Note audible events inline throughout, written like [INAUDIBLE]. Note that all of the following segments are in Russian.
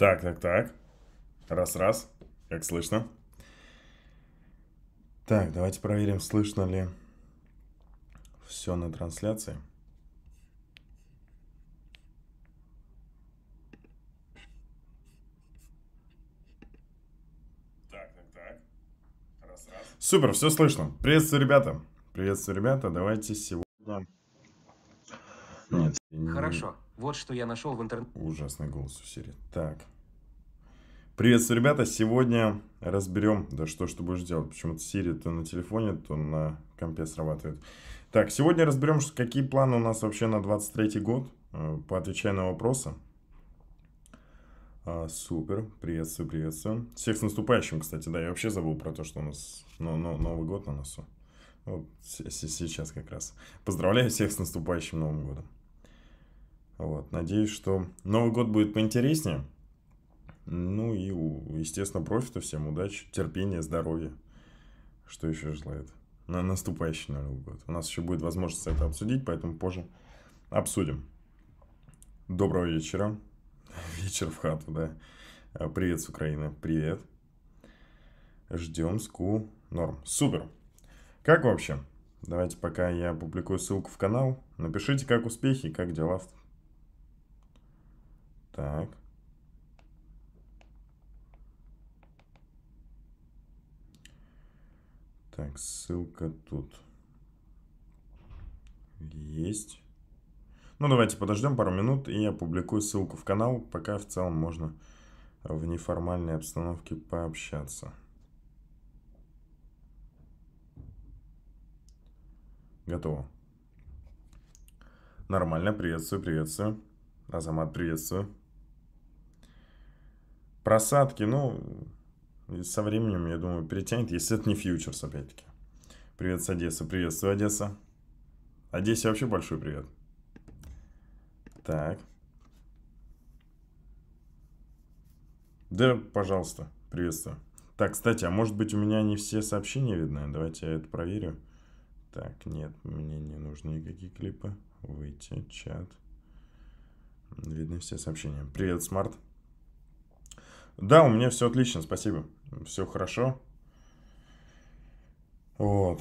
Так, так, так. Раз-раз. Как слышно? Так, давайте проверим, слышно ли все на трансляции. Так, так, так. Раз, раз. Супер, все слышно. Приветствую, ребята. Приветствую, ребята. Давайте сегодня... Нет. Хорошо. Вот что я нашел в интернете. Ужасный голос у Сири. Так. Приветствую, ребята. Сегодня разберем... Да что ж ты будешь делать? Почему-то Сири то на телефоне, то на компе срабатывает. Так, сегодня разберем, какие планы у нас вообще на 23 год. Э, поотвечай на вопросы. А, супер, приветствую, приветствую. Всех с наступающим, кстати, да, я вообще забыл про то, что у нас но, но, Новый год на носу. Вот сейчас как раз. Поздравляю всех с наступающим Новым годом. Вот. Надеюсь, что Новый год будет поинтереснее. Ну и, естественно, профита всем удачи, терпения, здоровья. Что еще желает? На наступающий Новый год. У нас еще будет возможность это обсудить, поэтому позже обсудим. Доброго вечера. [LAUGHS] Вечер в хату, да. А, привет с Украины. Привет. Ждем ску норм. Супер. Как вообще? Давайте пока я публикую ссылку в канал. Напишите, как успехи, как дела в так. Так, ссылка тут есть. Ну, давайте подождем пару минут, и я публикую ссылку в канал, пока в целом можно в неформальной обстановке пообщаться. Готово. Нормально, приветствую, приветствую. Азамат, приветствую. Просадки, ну, со временем, я думаю, перетянет, если это не фьючерс, опять-таки. Привет с Одессы. Приветствую, Одесса. Одессе вообще большой привет. Так. Да, пожалуйста, приветствую. Так, кстати, а может быть у меня не все сообщения видны? Давайте я это проверю. Так, нет, мне не нужны никакие клипы. Выйти, чат. Видны все сообщения. Привет, Смарт. Да, у меня все отлично, спасибо. Все хорошо. Вот.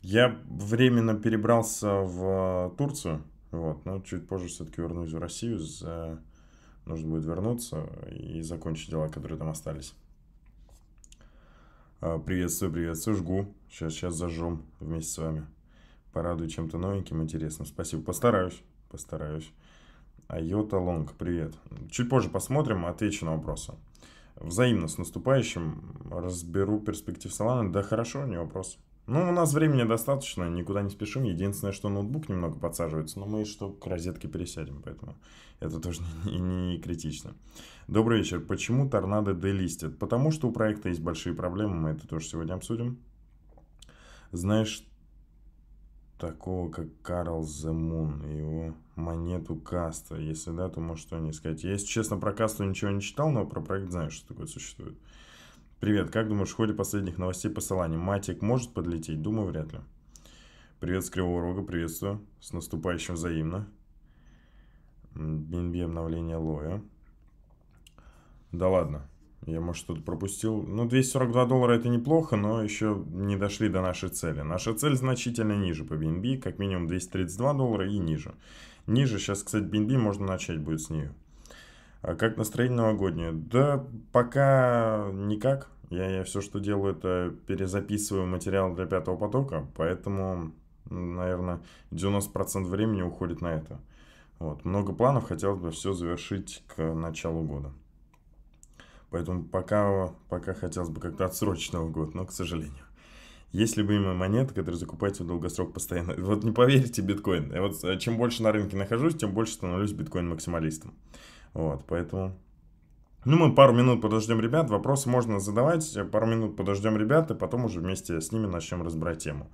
Я временно перебрался в э, Турцию, вот, но чуть позже все-таки вернусь в Россию, за... нужно будет вернуться и закончить дела, которые там остались. Приветствую, а, приветствую, жгу. Сейчас, сейчас зажжем вместе с вами. Порадую чем-то новеньким, интересным. Спасибо, постараюсь, постараюсь. Айота Лонг, привет. Чуть позже посмотрим, отвечу на вопросы. Взаимно, с наступающим. Разберу перспектив Салана. Да хорошо, не вопрос. Ну, у нас времени достаточно, никуда не спешим. Единственное, что ноутбук немного подсаживается, но мы что к розетке пересядем, поэтому это тоже [LAUGHS] не, не критично. Добрый вечер. Почему торнадо делистят? Потому что у проекта есть большие проблемы, мы это тоже сегодня обсудим. Знаешь, такого, как Карл Земун и его монету Каста. Если да, то может что не сказать. Я, если честно, про Касту ничего не читал, но про проект знаю, что такое существует. Привет, как думаешь, в ходе последних новостей по Матик может подлететь? Думаю, вряд ли. Привет с Кривого Рога, приветствую. С наступающим взаимно. BNB обновление Лоя. Да ладно, я, может, что-то пропустил. Ну, 242 доллара это неплохо, но еще не дошли до нашей цели. Наша цель значительно ниже по BNB, как минимум 232 доллара и ниже. Ниже сейчас, кстати, BNB можно начать будет с нее. А как настроение новогоднее? Да пока никак. Я, я все, что делаю, это перезаписываю материал для пятого потока, поэтому, наверное, 90% времени уходит на это. Вот. Много планов, хотелось бы все завершить к началу года. Поэтому пока, пока хотелось бы как-то отсрочить Новый год, но, к сожалению. Есть любимые монеты, которые закупаете в долгосрок постоянно. Вот не поверите, биткоин. Я вот э, чем больше на рынке нахожусь, тем больше становлюсь биткоин-максималистом. Вот, поэтому... Ну, мы пару минут подождем ребят, вопросы можно задавать, э, пару минут подождем ребят, и потом уже вместе с ними начнем разбирать тему.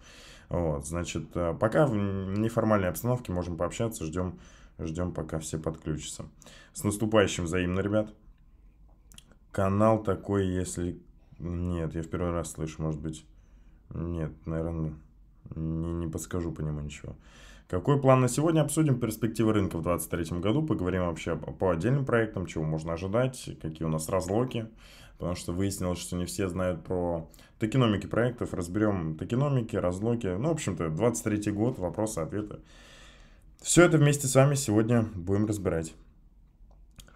Вот, значит, э, пока в неформальной обстановке можем пообщаться, ждем, ждем, пока все подключатся. С наступающим взаимно, ребят. Канал такой, если... Нет, я в первый раз слышу, может быть... Нет, наверное, не, не подскажу по нему ничего. Какой план на сегодня? Обсудим перспективы рынка в 2023 году, поговорим вообще по отдельным проектам, чего можно ожидать, какие у нас разлоки, потому что выяснилось, что не все знают про токеномики проектов, разберем токеномики, разлоки, ну, в общем-то, 23 год, вопросы, ответы. Все это вместе с вами сегодня будем разбирать.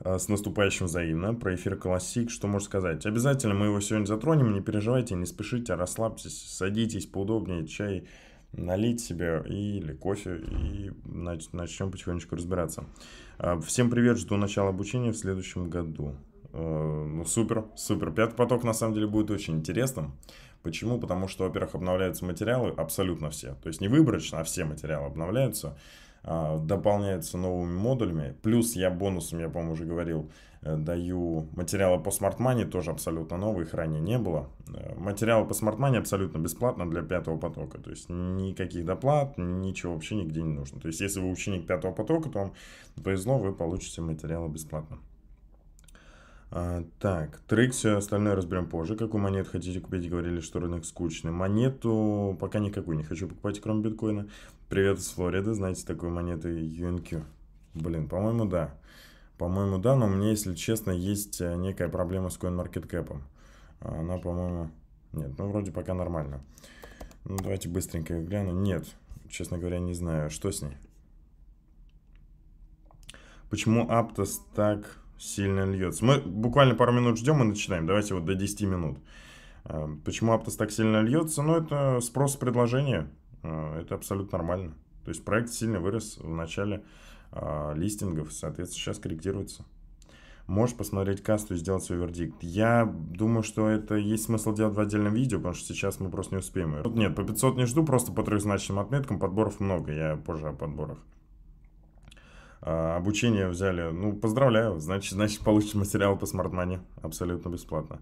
А, с наступающим взаимно. Про эфир Классик что можно сказать? Обязательно мы его сегодня затронем. Не переживайте, не спешите, расслабьтесь, садитесь поудобнее. Чай, налить себе или кофе и начнем потихонечку разбираться. А, всем привет, жду начала обучения в следующем году. А, ну, супер, супер. Пятый поток на самом деле будет очень интересным. Почему? Потому что, во-первых, обновляются материалы абсолютно все. То есть не выборочно, а все материалы обновляются. А, дополняется новыми модулями. Плюс я бонусом, я, по-моему, уже говорил, э, даю материалы по Smart Money, тоже абсолютно новые, их ранее не было. Э, материалы по Smart Money абсолютно бесплатно для пятого потока, то есть никаких доплат, ничего вообще нигде не нужно. То есть если вы ученик пятого потока, то вам повезло, вы получите материалы бесплатно. А, так, трик, все остальное разберем позже. Какую монету хотите купить? Говорили, что рынок скучный. Монету пока никакую не хочу покупать, кроме биткоина. Привет из Флориды, знаете такую монету UNQ? Блин, по-моему, да. По-моему, да, но у меня, если честно, есть э, некая проблема с CoinMarketCap. Она, по-моему... Нет, ну вроде пока нормально. Ну, давайте быстренько гляну. Нет, честно говоря, не знаю, что с ней. Почему Аптос так сильно льется? Мы буквально пару минут ждем и начинаем. Давайте вот до 10 минут. Э, почему Аптос так сильно льется? Ну, это спрос-предложение. Э, это абсолютно нормально. То есть проект сильно вырос в начале э, листингов, соответственно, сейчас корректируется. Можешь посмотреть касту и сделать свой вердикт. Я думаю, что это есть смысл делать в отдельном видео, потому что сейчас мы просто не успеем. Вот нет, по 500 не жду, просто по трехзначным отметкам. Подборов много, я позже о подборах. А, обучение взяли, ну, поздравляю, значит, значит получишь материал по смарт-мане абсолютно бесплатно.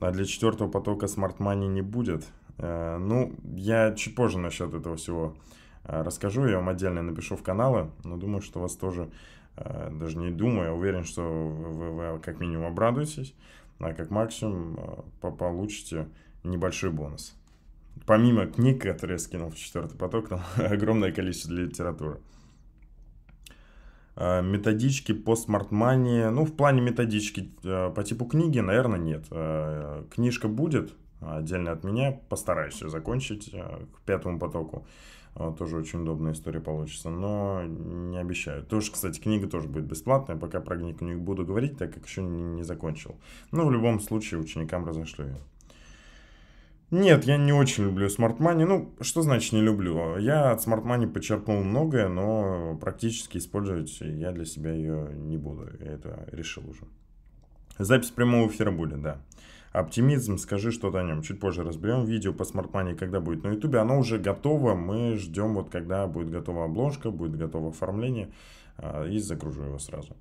А для четвертого потока смарт-мани не будет, Э, ну, я чуть позже насчет этого всего э, расскажу, я вам отдельно напишу в каналы, но думаю, что вас тоже, э, даже не думаю, я а уверен, что вы, вы как минимум обрадуетесь, а как максимум получите небольшой бонус. Помимо книг, которые я скинул в четвертый поток, там [LAUGHS] огромное количество для литературы. Методички по Smart Money, ну, в плане методички по типу книги, наверное, нет. Книжка будет, отдельно от меня. Постараюсь все закончить э, к пятому потоку. Э, тоже очень удобная история получится, но не обещаю. Тоже, кстати, книга тоже будет бесплатная, пока про книгу не буду говорить, так как еще не, закончил. Но в любом случае ученикам разошлю ее. Нет, я не очень люблю смарт -мани. Ну, что значит не люблю? Я от смарт почерпнул многое, но практически использовать я для себя ее не буду. Я это решил уже. Запись прямого эфира будет, да. Оптимизм, скажи что-то о нем. Чуть позже разберем видео по смартмане, когда будет на ютубе. Оно уже готово, мы ждем вот когда будет готова обложка, будет готово оформление а, и загружу его сразу.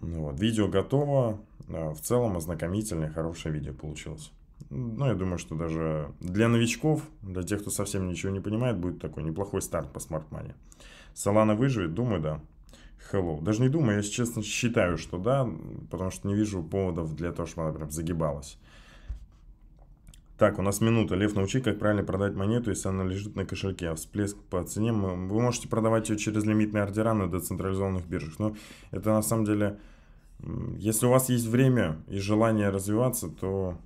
Ну вот, видео готово, а, в целом ознакомительное, хорошее видео получилось. Ну, я думаю, что даже для новичков, для тех, кто совсем ничего не понимает, будет такой неплохой старт по смартмане. Солана выживет? Думаю, да. Hello. Даже не думаю, я, если честно, считаю, что да, потому что не вижу поводов для того, чтобы она прям загибалась. Так, у нас минута. Лев, научи, как правильно продать монету, если она лежит на кошельке. А всплеск по цене. Вы можете продавать ее через лимитные ордера на децентрализованных биржах. Но это на самом деле... Если у вас есть время и желание развиваться, то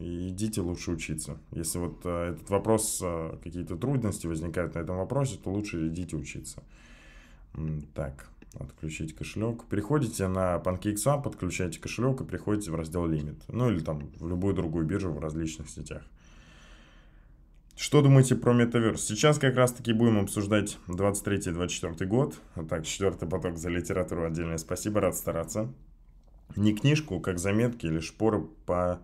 идите лучше учиться. Если вот э, этот вопрос, э, какие-то трудности возникают на этом вопросе, то лучше идите учиться. Так отключить кошелек. Переходите на PancakeSwap, подключаете кошелек и приходите в раздел лимит. Ну или там в любую другую биржу в различных сетях. Что думаете про метаверс? Сейчас как раз таки будем обсуждать 23-24 год. так, четвертый поток за литературу отдельное спасибо, рад стараться. Не книжку, как заметки или шпоры по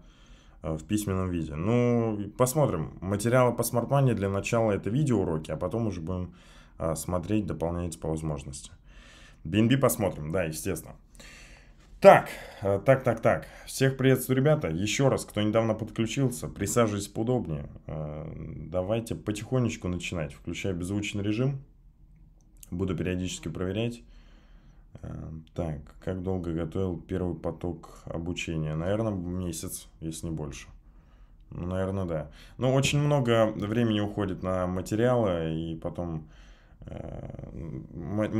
э, в письменном виде. Ну, посмотрим. Материалы по смартмане для начала это видеоуроки, а потом уже будем э, смотреть, дополнять по возможности. BNB посмотрим, да, естественно. Так, э, так, так, так. Всех приветствую, ребята. Еще раз, кто недавно подключился, присаживайтесь поудобнее. Э, давайте потихонечку начинать. Включаю беззвучный режим. Буду периодически проверять. Э, так, как долго готовил первый поток обучения? Наверное, месяц, если не больше. Ну, Наверное, да. Но ну, очень много времени уходит на материалы и потом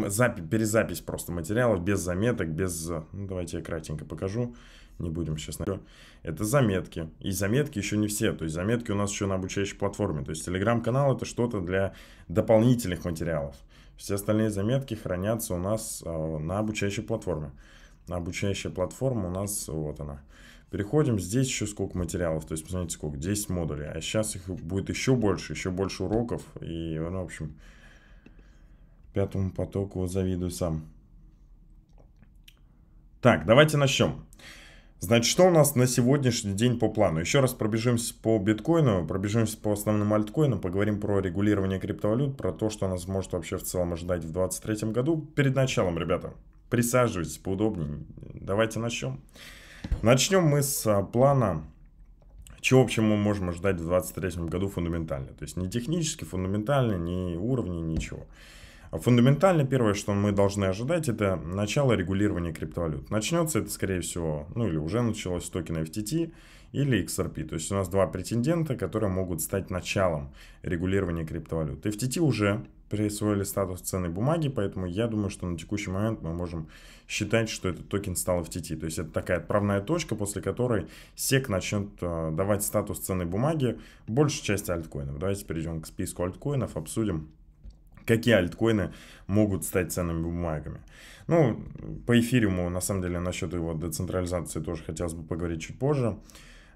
запись, перезапись просто материалов без заметок, без... Ну, давайте я кратенько покажу, не будем сейчас... Это заметки. И заметки еще не все, то есть заметки у нас еще на обучающей платформе. То есть телеграм-канал это что-то для дополнительных материалов. Все остальные заметки хранятся у нас а, на обучающей платформе. На обучающая платформа у нас, вот она. Переходим, здесь еще сколько материалов, то есть посмотрите сколько, 10 модулей. А сейчас их будет еще больше, еще больше уроков и, ну, в общем, Пятому потоку завидую сам. Так, давайте начнем. Значит, что у нас на сегодняшний день по плану? Еще раз пробежимся по биткоину, пробежимся по основным альткоинам, поговорим про регулирование криптовалют, про то, что нас может вообще в целом ожидать в 2023 году. Перед началом, ребята, присаживайтесь поудобнее. Давайте начнем. Начнем мы с а, плана, чего вообще мы можем ожидать в 2023 году фундаментально. То есть не технически, фундаментально, не уровни, ничего. Фундаментально первое, что мы должны ожидать, это начало регулирования криптовалют. Начнется это, скорее всего, ну или уже началось с токена FTT или XRP. То есть у нас два претендента, которые могут стать началом регулирования криптовалют. FTT уже присвоили статус ценной бумаги, поэтому я думаю, что на текущий момент мы можем считать, что этот токен стал FTT. То есть это такая отправная точка, после которой SEC начнет э, давать статус ценной бумаги большей части альткоинов. Давайте перейдем к списку альткоинов, обсудим, какие альткоины могут стать ценными бумагами. Ну, по эфириуму, на самом деле, насчет его децентрализации тоже хотелось бы поговорить чуть позже.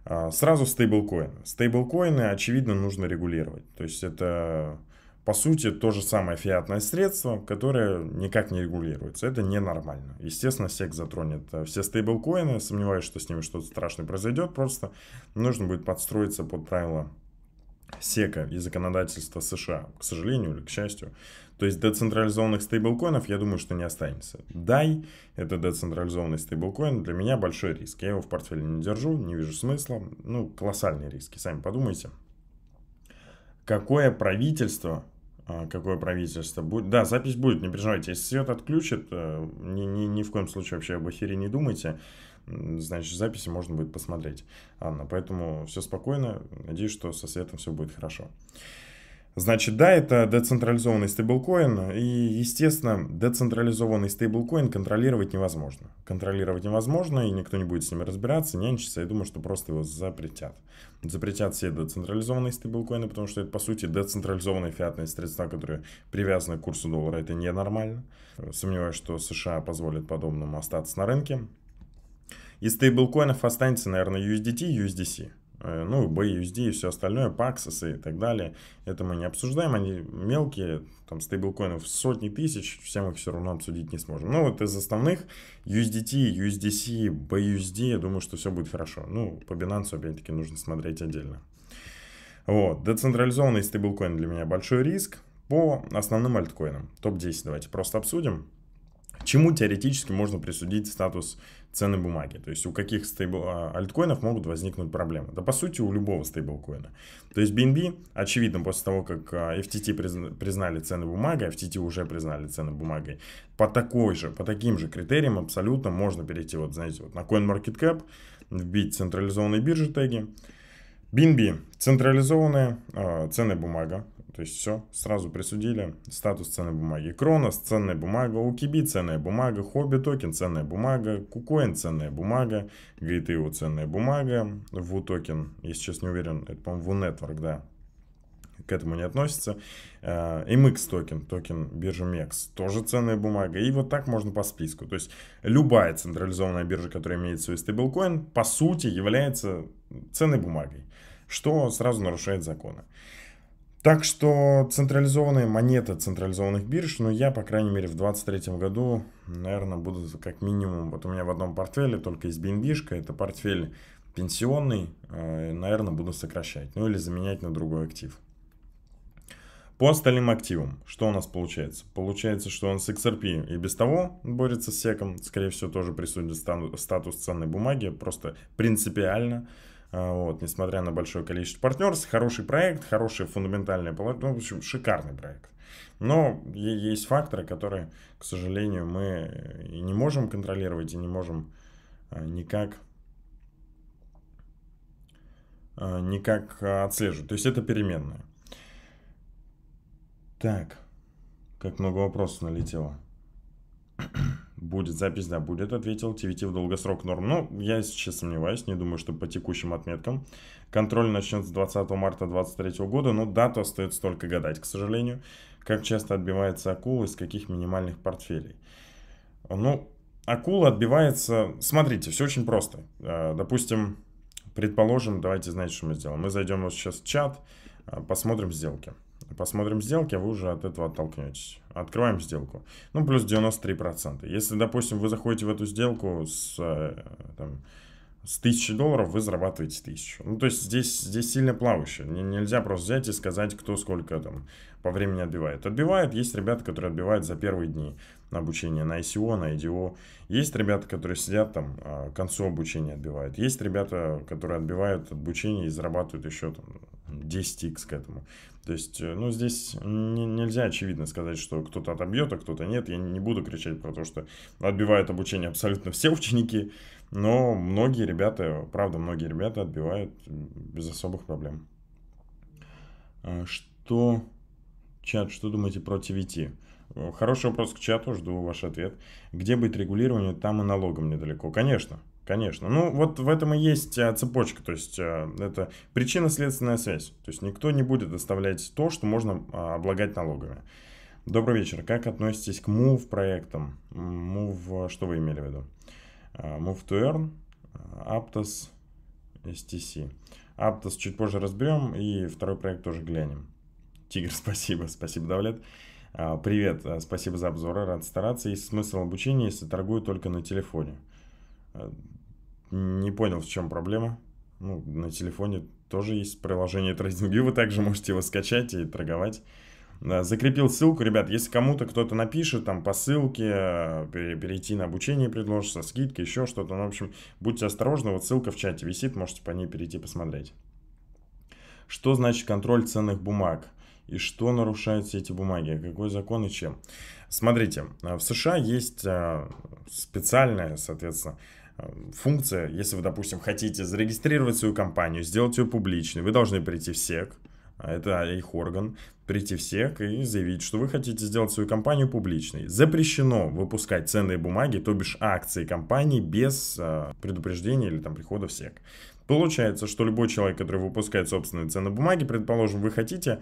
А, сразу стейблкоины. Стейблкоины, очевидно, нужно регулировать. То есть это, по сути, то же самое фиатное средство, которое никак не регулируется. Это ненормально. Естественно, SEC затронет э, все стейблкоины. Сомневаюсь, что с ними что-то страшное произойдет. Просто нужно будет подстроиться под правила сека и законодательства США, к сожалению или к счастью. То есть децентрализованных стейблкоинов, я думаю, что не останется. DAI — это децентрализованный стейблкоин, для меня большой риск. Я его в портфеле не держу, не вижу смысла. Ну, колоссальные риски, сами подумайте. Какое правительство а, какое правительство будет. Да, запись будет, не переживайте. Если свет отключит, э, ни, ни, ни в коем случае вообще об эфире не думайте значит, записи можно будет посмотреть, Анна. Поэтому все спокойно, надеюсь, что со светом все будет хорошо. Значит, да, это децентрализованный стейблкоин, и, естественно, децентрализованный стейблкоин контролировать невозможно. Контролировать невозможно, и никто не будет с ними разбираться, нянчиться, я думаю, что просто его запретят. Запретят все децентрализованные стейблкоины, потому что это, по сути, децентрализованные фиатные средства, которые привязаны к курсу доллара, это ненормально. Сомневаюсь, что США позволят подобному остаться на рынке. Из стейблкоинов останется, наверное, USDT, USDC. Э, ну, BUSD и все остальное, Paxos и так далее. Это мы не обсуждаем, они мелкие, там стейблкоинов сотни тысяч, все мы их все равно обсудить не сможем. Ну, вот из основных USDT, USDC, BUSD, я думаю, что все будет хорошо. Ну, по Binance, опять-таки, нужно смотреть отдельно. Вот, децентрализованный стейблкоин для меня большой риск. По основным альткоинам, топ-10 давайте просто обсудим. Чему теоретически можно присудить статус цены бумаги. То есть у каких стейбл... А, альткоинов могут возникнуть проблемы. Да по сути у любого стейблкоина. То есть BNB, очевидно, после того, как а, FTT признали цены бумагой, а FTT уже признали цены бумагой, по такой же, по таким же критериям абсолютно можно перейти, вот знаете, вот на CoinMarketCap, вбить централизованные биржи теги, BNB – централизованная э, ценная бумага, то есть все, сразу присудили статус ценной бумаги. Кронос, ценная бумага, Укиби, ценная бумага, Хобби токен, ценная бумага, Кукоин, ценная бумага, GTO, ценная бумага, Ву токен, я сейчас не уверен, это, по-моему, Ву Нетворк, да, к этому не относится. MX э, токен, токен биржи MEX, тоже ценная бумага. И вот так можно по списку. То есть любая централизованная биржа, которая имеет свой стейблкоин, по сути является ценной бумагой, что сразу нарушает законы. Так что централизованная монета централизованных бирж, но ну, я, по крайней мере, в 2023 году, наверное, буду как минимум, вот у меня в одном портфеле только из BNB, это портфель пенсионный, э, наверное, буду сокращать, ну или заменять на другой актив. По остальным активам, что у нас получается? Получается, что он с XRP и без того борется с секом, скорее всего, тоже присудит статус ценной бумаги, просто принципиально. А, вот, несмотря на большое количество партнерств, хороший проект, хорошее фундаментальное положение, ну, в общем, шикарный проект. Но есть факторы, которые, к сожалению, мы э, и не можем контролировать, и не можем а, никак а, никак отслеживать. То есть это переменная. Так, как много вопросов налетело. Будет, запись, да, будет, ответил TVT в долгосрок норм. Ну, я, сейчас сомневаюсь, не думаю, что по текущим отметкам. Контроль начнется 20 марта 2023 года, но дату остается только гадать, к сожалению. Как часто отбивается акула, из каких минимальных портфелей? Ну, акула отбивается... Смотрите, все очень просто. Э, допустим, предположим, давайте, знаете, что мы сделаем? Мы зайдем вот сейчас в чат, э, посмотрим сделки. Посмотрим сделки, а вы уже от этого оттолкнетесь. Открываем сделку. Ну, плюс 93%. Если, допустим, вы заходите в эту сделку с, э, там, с 1000 долларов, вы зарабатываете 1000. Ну, то есть здесь, здесь сильно плавающе. Нельзя просто взять и сказать, кто сколько там по времени отбивает. Отбивает, есть ребята, которые отбивают за первые дни обучения на ICO, на IDO. Есть ребята, которые сидят там, а, к концу обучения отбивают. Есть ребята, которые отбивают обучение и зарабатывают еще там 10x к этому. То есть, э, ну, здесь не, нельзя очевидно сказать, что кто-то отобьет, а кто-то нет. Я не буду кричать про то, что отбивают обучение абсолютно все ученики, но многие ребята, правда, многие ребята отбивают без особых проблем. А что, чат, что думаете про ТВТ? Э, хороший вопрос к чату, жду ваш ответ. Где быть регулирование? там и налогом недалеко. Конечно, Конечно. Ну, вот в этом и есть э, цепочка. То есть, э, это причинно-следственная связь. То есть, никто не будет доставлять то, что можно а, облагать налогами. Добрый вечер. Как относитесь к Move проектам? Move, что вы имели в виду? Move to Earn, Aptos, STC. Aptos чуть позже разберем и второй проект тоже глянем. Тигр, [LAUGHS] спасибо. Спасибо, Давлет. А, привет, э, спасибо за обзоры, рад стараться. Есть смысл обучения, если торгую только на телефоне. Э, не понял, в чем проблема. Ну, на телефоне тоже есть приложение TradingView, вы также можете его скачать и торговать. Э, закрепил ссылку, ребят, если кому-то кто-то напишет там по ссылке, э, перейти на обучение предложит, со скидкой, еще что-то, ну, в общем, будьте осторожны, вот ссылка в чате висит, можете по ней перейти посмотреть. Что значит контроль ценных бумаг? И что нарушают все эти бумаги? Какой закон и чем? Смотрите, в США есть специальная, соответственно, функция, если вы, допустим, хотите зарегистрировать свою компанию, сделать ее публичной, вы должны прийти в СЕК, а это их орган, прийти в СЕК и заявить, что вы хотите сделать свою компанию публичной. Запрещено выпускать ценные бумаги, то бишь акции компании, без э, предупреждения или там прихода в СЕК. Получается, что любой человек, который выпускает собственные ценные бумаги, предположим, вы хотите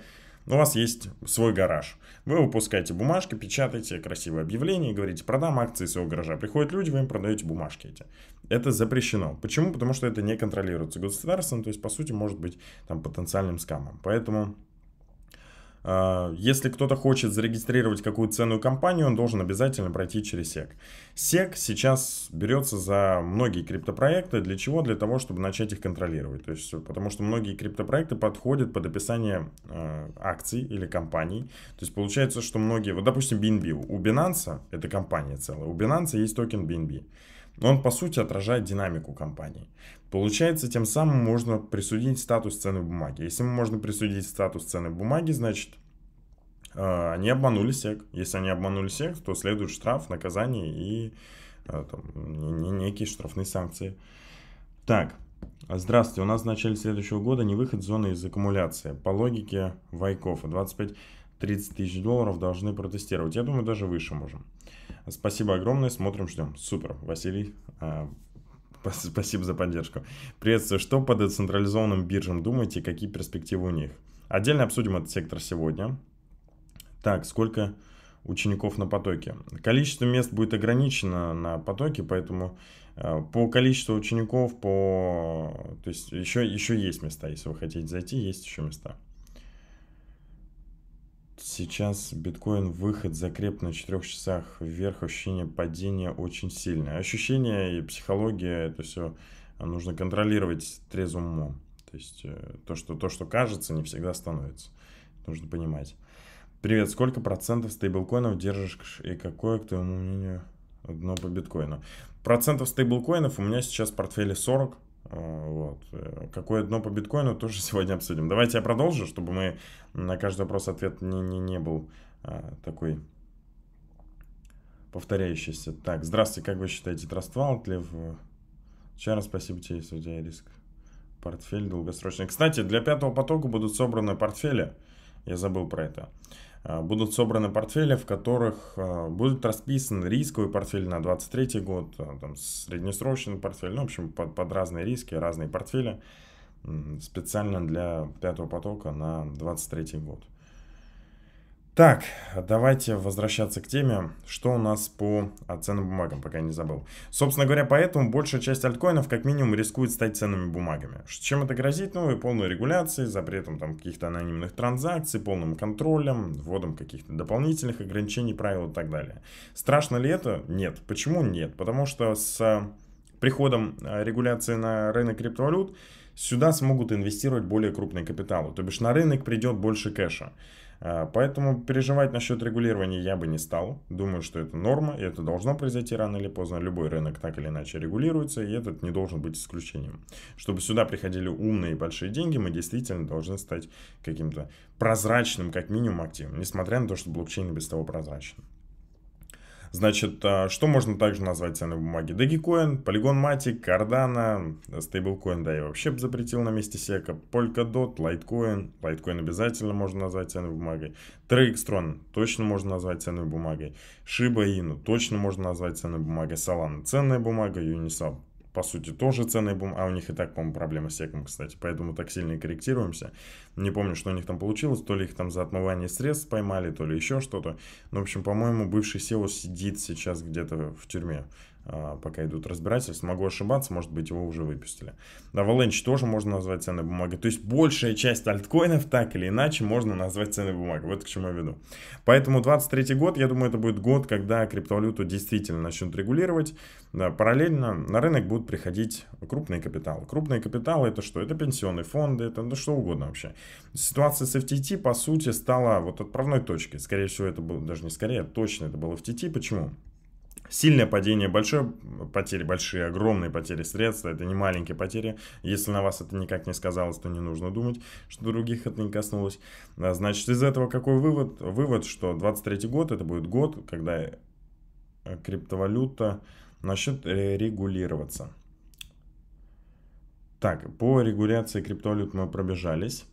у вас есть свой гараж. Вы выпускаете бумажки, печатаете красивые объявления, говорите, продам акции своего гаража. Приходят люди, вы им продаете бумажки эти. Это запрещено. Почему? Потому что это не контролируется государством, то есть, по сути, может быть там потенциальным скамом. Поэтому а, если кто-то хочет зарегистрировать какую-то ценную компанию, он должен обязательно пройти через SEC. SEC сейчас берется за многие криптопроекты. Для чего? Для того, чтобы начать их контролировать. То есть, потому что многие криптопроекты подходят под описание э, акций или компаний. То есть, получается, что многие... Вот, допустим, BNB. У Binance, это компания целая, у Binance есть токен BNB. Но Он, по сути, отражает динамику компании. Получается, тем самым можно присудить статус цены бумаги. Если можно присудить статус цены бумаги, значит, э, они обманули всех. Если они обманули всех, то следует штраф, наказание и э, там, некие штрафные санкции. Так, здравствуйте. У нас в начале следующего года не выход зоны из аккумуляции. По логике Вайкофа 25-30 тысяч долларов должны протестировать. Я думаю, даже выше можем. Спасибо огромное, смотрим, ждем. Супер, Василий, а, спасибо за поддержку. Приветствую, что по децентрализованным биржам думаете, какие перспективы у них? Отдельно обсудим этот сектор сегодня. Так, сколько учеников на потоке? Количество мест будет ограничено на потоке, поэтому а, по количеству учеников, по... То есть еще, еще есть места, если вы хотите зайти, есть еще места сейчас биткоин выход закреп на четырех часах вверх, ощущение падения очень сильное. Ощущение и психология, это все нужно контролировать трезвым умом. То есть э, то, что, то, что кажется, не всегда становится. Нужно понимать. Привет, сколько процентов стейблкоинов держишь и какое, к твоему мнению, дно по биткоину? Процентов стейблкоинов у меня сейчас в портфеле 40, а, вот. Э, какое дно по биткоину, тоже [LAUGHS] сегодня обсудим. Давайте я продолжу, чтобы мы на каждый вопрос ответ не, не, не был а, такой повторяющийся. Так, здравствуйте, как вы считаете, траствал ли в... Чара, спасибо тебе, судья риск. Портфель долгосрочный. Кстати, для пятого потока будут собраны портфели. Я забыл про это. Э, будут собраны портфели, в которых э, будет расписан рисковый портфель на 23 год, э, там, среднесрочный портфель, ну, в общем, под, под разные риски, разные портфели, специально для пятого потока на 23 год. Так, давайте возвращаться к теме, что у нас по ценным бумагам, пока я не забыл. Собственно говоря, поэтому большая часть альткоинов как минимум рискует стать ценными бумагами. Чем это грозит? Ну и полной регуляцией, запретом там каких-то анонимных транзакций, полным контролем, вводом каких-то дополнительных ограничений, правил и так далее. Страшно ли это? Нет. Почему нет? Потому что с приходом э, регуляции на рынок криптовалют сюда смогут инвестировать более крупные капиталы. То бишь на рынок придет больше кэша. А, поэтому переживать насчет регулирования я бы не стал. Думаю, что это норма, и это должно произойти рано или поздно. Любой рынок так или иначе регулируется, и этот не должен быть исключением. Чтобы сюда приходили умные и большие деньги, мы действительно должны стать каким-то прозрачным, как минимум, активом, несмотря на то, что блокчейн без того прозрачен. Значит, а, что можно также назвать ценной бумаги? Dogecoin, Polygon Matic, Cardano, стейблкоин, да, я вообще бы запретил на месте сека, Polkadot, Litecoin, Litecoin обязательно можно назвать ценной бумагой, Trextron точно можно назвать ценной бумагой, Shiba Inu точно можно назвать ценной бумагой, Solana ценная бумага, Uniswap по сути, тоже ценные бумаги. А у них и так, по-моему, проблема с секом, кстати. Поэтому так сильно и корректируемся. Не помню, что у них там получилось. То ли их там за отмывание средств поймали, то ли еще что-то. Ну, в общем, по-моему, бывший SEO сидит сейчас где-то в тюрьме. А, пока идут разбирательства. Могу ошибаться, может быть, его уже выпустили. Avalanche тоже можно назвать ценной бумагой. То есть большая часть альткоинов так или иначе можно назвать ценной бумагой. Вот к чему я веду. Поэтому 23 год, я думаю, это будет год, когда криптовалюту действительно начнут регулировать. Да, параллельно на рынок будут приходить крупные капиталы. Крупные капиталы это что? Это пенсионные фонды, это ну, что угодно вообще. Ситуация с FTT, по сути, стала вот отправной точкой. Скорее всего, это было, даже не скорее, а точно это было FTT. Почему? Сильное падение, большое потери, большие, огромные потери средств, это не маленькие потери. Если на вас это никак не сказалось, то не нужно думать, что других это не коснулось. А, значит, из этого какой вывод? Вывод, что 23 год, это будет год, когда э, криптовалюта начнет э, регулироваться. Так, по регуляции криптовалют мы пробежались.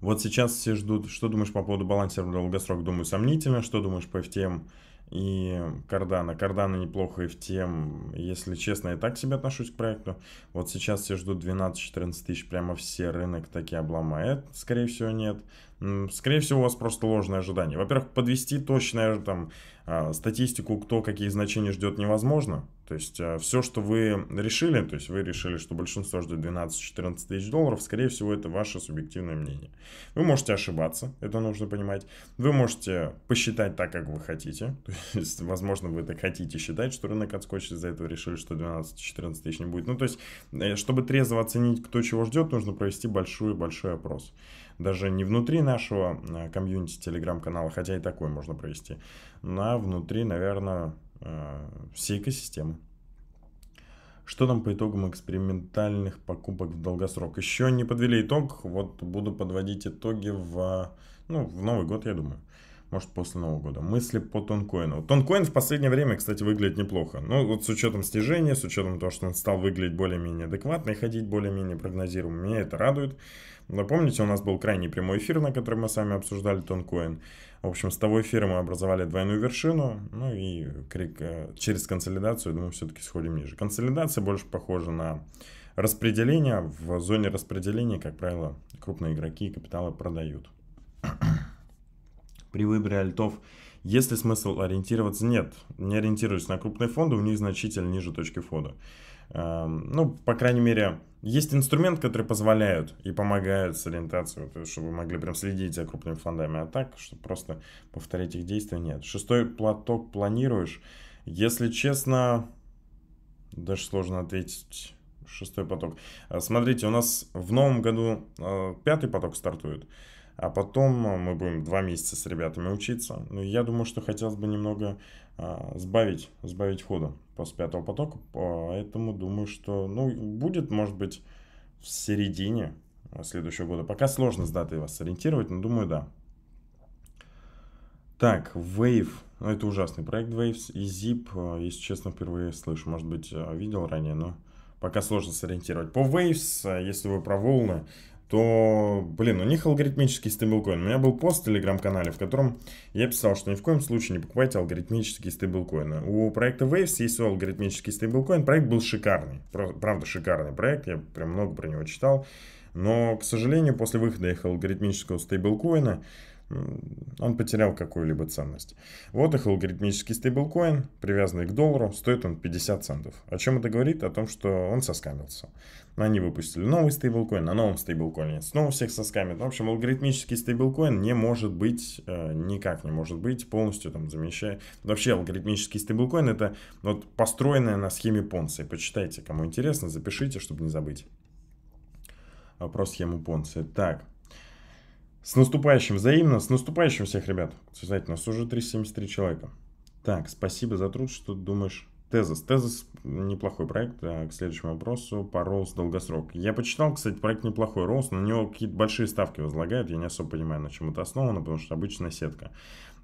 Вот сейчас все ждут, что думаешь по поводу балансера в долгосрок? Думаю, сомнительно. Что думаешь по FTM? и Кардана. Кардана неплохо и в тем, если честно, я так себе отношусь к проекту. Вот сейчас все ждут 12-14 тысяч, прямо все, рынок таки обломает, скорее всего нет. Скорее всего, у вас просто ложное ожидание. Во-первых, подвести точную там, а, статистику, кто какие значения ждет, невозможно. То есть а, все, что вы решили, то есть вы решили, что большинство ждет 12-14 тысяч долларов, скорее всего, это ваше субъективное мнение. Вы можете ошибаться, это нужно понимать. Вы можете посчитать так, как вы хотите. [LAUGHS] То есть, возможно, вы это хотите считать, что рынок отскочит, из-за этого решили, что 12-14 тысяч не будет. Ну, то есть, э, чтобы трезво оценить, кто чего ждет, нужно провести большой-большой опрос даже не внутри нашего э, комьюнити телеграм-канала, хотя и такой можно провести, на внутри, наверное, э, всей экосистемы. Что там по итогам экспериментальных покупок в долгосрок? Еще не подвели итог, вот буду подводить итоги в, ну, в Новый год, я думаю. Может, после Нового года. Мысли по тонкоину. Тонкоин в последнее время, кстати, выглядит неплохо. Ну, вот с учетом снижения, с учетом того, что он стал выглядеть более-менее адекватно и ходить более-менее прогнозируемо, меня это радует. Но помните, у нас был крайний прямой эфир, на котором мы с вами обсуждали тонкоин. В общем, с того эфира мы образовали двойную вершину, ну и э, через консолидацию, думаю, все-таки сходим ниже. Консолидация больше похожа на распределение. В зоне распределения, как правило, крупные игроки и капиталы продают при выборе альтов. Если смысл ориентироваться? Нет. Не ориентируюсь на крупные фонды, у них значительно ниже точки входа. Эм, ну, по крайней мере, есть инструмент, который позволяют и помогают с ориентацией, чтобы вы могли прям следить за крупными фондами, а так, чтобы просто повторять их действия, нет. Шестой платок планируешь? Если честно, даже сложно ответить. Шестой поток. Э, смотрите, у нас в новом году э, пятый поток стартует а потом э, мы будем два месяца с ребятами учиться. Но ну, я думаю, что хотелось бы немного а, сбавить, сбавить хода после пятого потока, поэтому думаю, что, ну, будет, может быть, в середине э, следующего года. Пока сложно с датой вас сориентировать, но думаю, да. Так, Wave, ну это ужасный проект Waves, и Zip, э, если честно, впервые слышу, может быть, видел ранее, но пока сложно сориентировать. По Waves, если вы про волны, то, блин, у них алгоритмический стейблкоин. У меня был пост в телеграм-канале, в котором я писал, что ни в коем случае не покупайте алгоритмические стейблкоины. У проекта Waves есть свой алгоритмический стейблкоин. Проект был шикарный, правда шикарный проект, я прям много про него читал. Но, к сожалению, после выхода их алгоритмического стейблкоина он потерял какую-либо ценность. Вот их алгоритмический стейблкоин, привязанный к доллару, стоит он 50 центов. О чем это говорит? О том, что он соскамился. Они выпустили новый стейблкоин, на новом стейблкоине снова всех соскамят. В общем, алгоритмический стейблкоин не может быть, э, никак не может быть полностью там замещает. Вообще, алгоритмический стейблкоин это вот построенная на схеме Понса. почитайте, кому интересно, запишите, чтобы не забыть про схему Понса. Так, с наступающим, взаимно, с наступающим всех ребят. Кстати, нас уже 373 человека. Так, спасибо за труд, что думаешь. Тезис. Тезис неплохой проект. А, к следующему вопросу по Роуз долгосрок. Я почитал, кстати, проект неплохой Роуз, на него какие-то большие ставки возлагают. Я не особо понимаю, на чем это основано, потому что обычная сетка.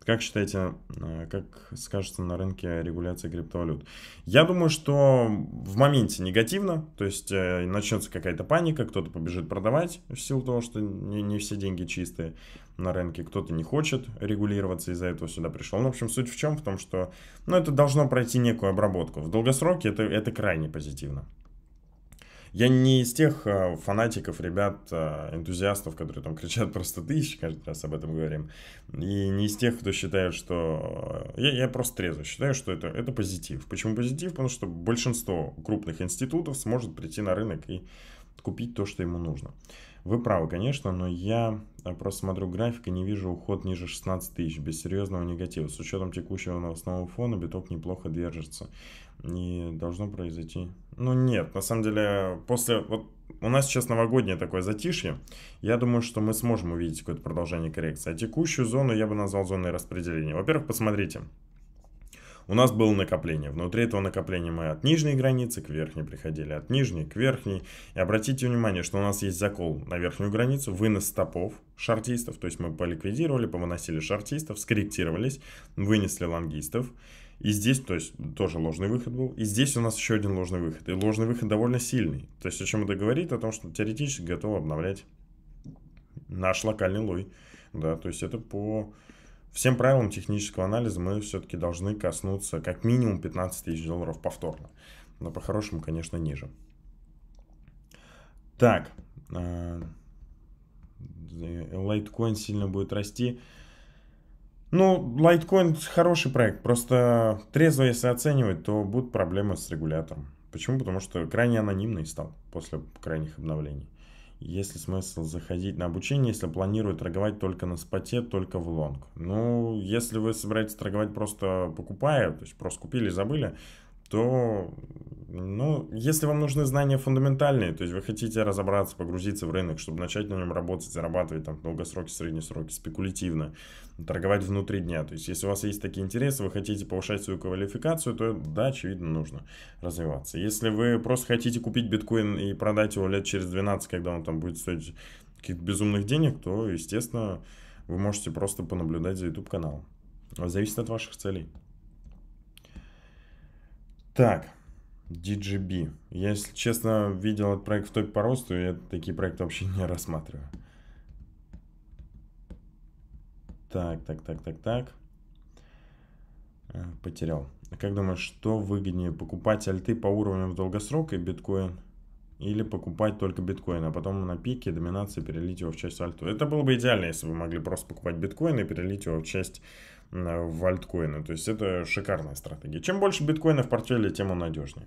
Как считаете, э, как скажется на рынке регуляция криптовалют? Я думаю, что в моменте негативно, то есть э, начнется какая-то паника, кто-то побежит продавать в силу того, что не, не все деньги чистые на рынке, кто-то не хочет регулироваться, из-за этого сюда пришел. Ну, в общем, суть в чем? В том, что ну, это должно пройти некую обработку. В долгосроке это, это крайне позитивно. Я не из тех э, фанатиков, ребят, э, энтузиастов, которые там кричат просто тысячи, каждый раз об этом говорим. И не из тех, кто считает, что... Э, я, я просто трезво считаю, что это, это позитив. Почему позитив? Потому что большинство крупных институтов сможет прийти на рынок и купить то, что ему нужно. Вы правы, конечно, но я просто смотрю график и не вижу уход ниже 16 тысяч без серьезного негатива. С учетом текущего новостного фона биток неплохо держится не должно произойти. Ну нет, на самом деле, после... Вот у нас сейчас новогоднее такое затишье. Я думаю, что мы сможем увидеть какое-то продолжение коррекции. А текущую зону я бы назвал зоной распределения. Во-первых, посмотрите. У нас было накопление. Внутри этого накопления мы от нижней границы к верхней приходили, от нижней к верхней. И обратите внимание, что у нас есть закол на верхнюю границу, вынос стопов шортистов, то есть мы поликвидировали, повыносили шортистов, скорректировались, вынесли лонгистов. И здесь, то есть, тоже ложный выход был. И здесь у нас еще один ложный выход. И ложный выход довольно сильный. То есть, о чем это говорит? О том, что теоретически готов обновлять наш локальный лой. Да, то есть, это по всем правилам технического анализа мы все-таки должны коснуться как минимум 15 тысяч долларов повторно. Но по-хорошему, конечно, ниже. Так. Litecoin э, сильно будет расти. Ну, Litecoin хороший проект, просто трезво если оценивать, то будут проблемы с регулятором. Почему? Потому что крайне анонимный стал после крайних обновлений. Есть ли смысл заходить на обучение, если планирую торговать только на споте, только в лонг? Ну, если вы собираетесь торговать просто покупая, то есть просто купили и забыли, то, ну, если вам нужны знания фундаментальные, то есть вы хотите разобраться, погрузиться в рынок, чтобы начать на нем работать, зарабатывать там в долгосроке, средние сроки, спекулятивно, торговать внутри дня. То есть если у вас есть такие интересы, вы хотите повышать свою квалификацию, то да, очевидно, нужно развиваться. Если вы просто хотите купить биткоин и продать его лет через 12, когда он там будет стоить каких-то безумных денег, то, естественно, вы можете просто понаблюдать за YouTube-каналом. Зависит от ваших целей. Так, DGB. Я, если честно, видел этот проект в топе по росту, я такие проекты вообще не рассматриваю. Так, так, так, так, так. Э, потерял. Как думаешь, что выгоднее, покупать альты по уровням в долгосрок и биткоин или покупать только биткоин, а потом на пике доминации перелить его в часть альту. Это было бы идеально, если бы вы могли просто покупать биткоин и перелить его в часть э, в альткоины. То есть это шикарная стратегия. Чем больше биткоина в портфеле, тем он надежнее.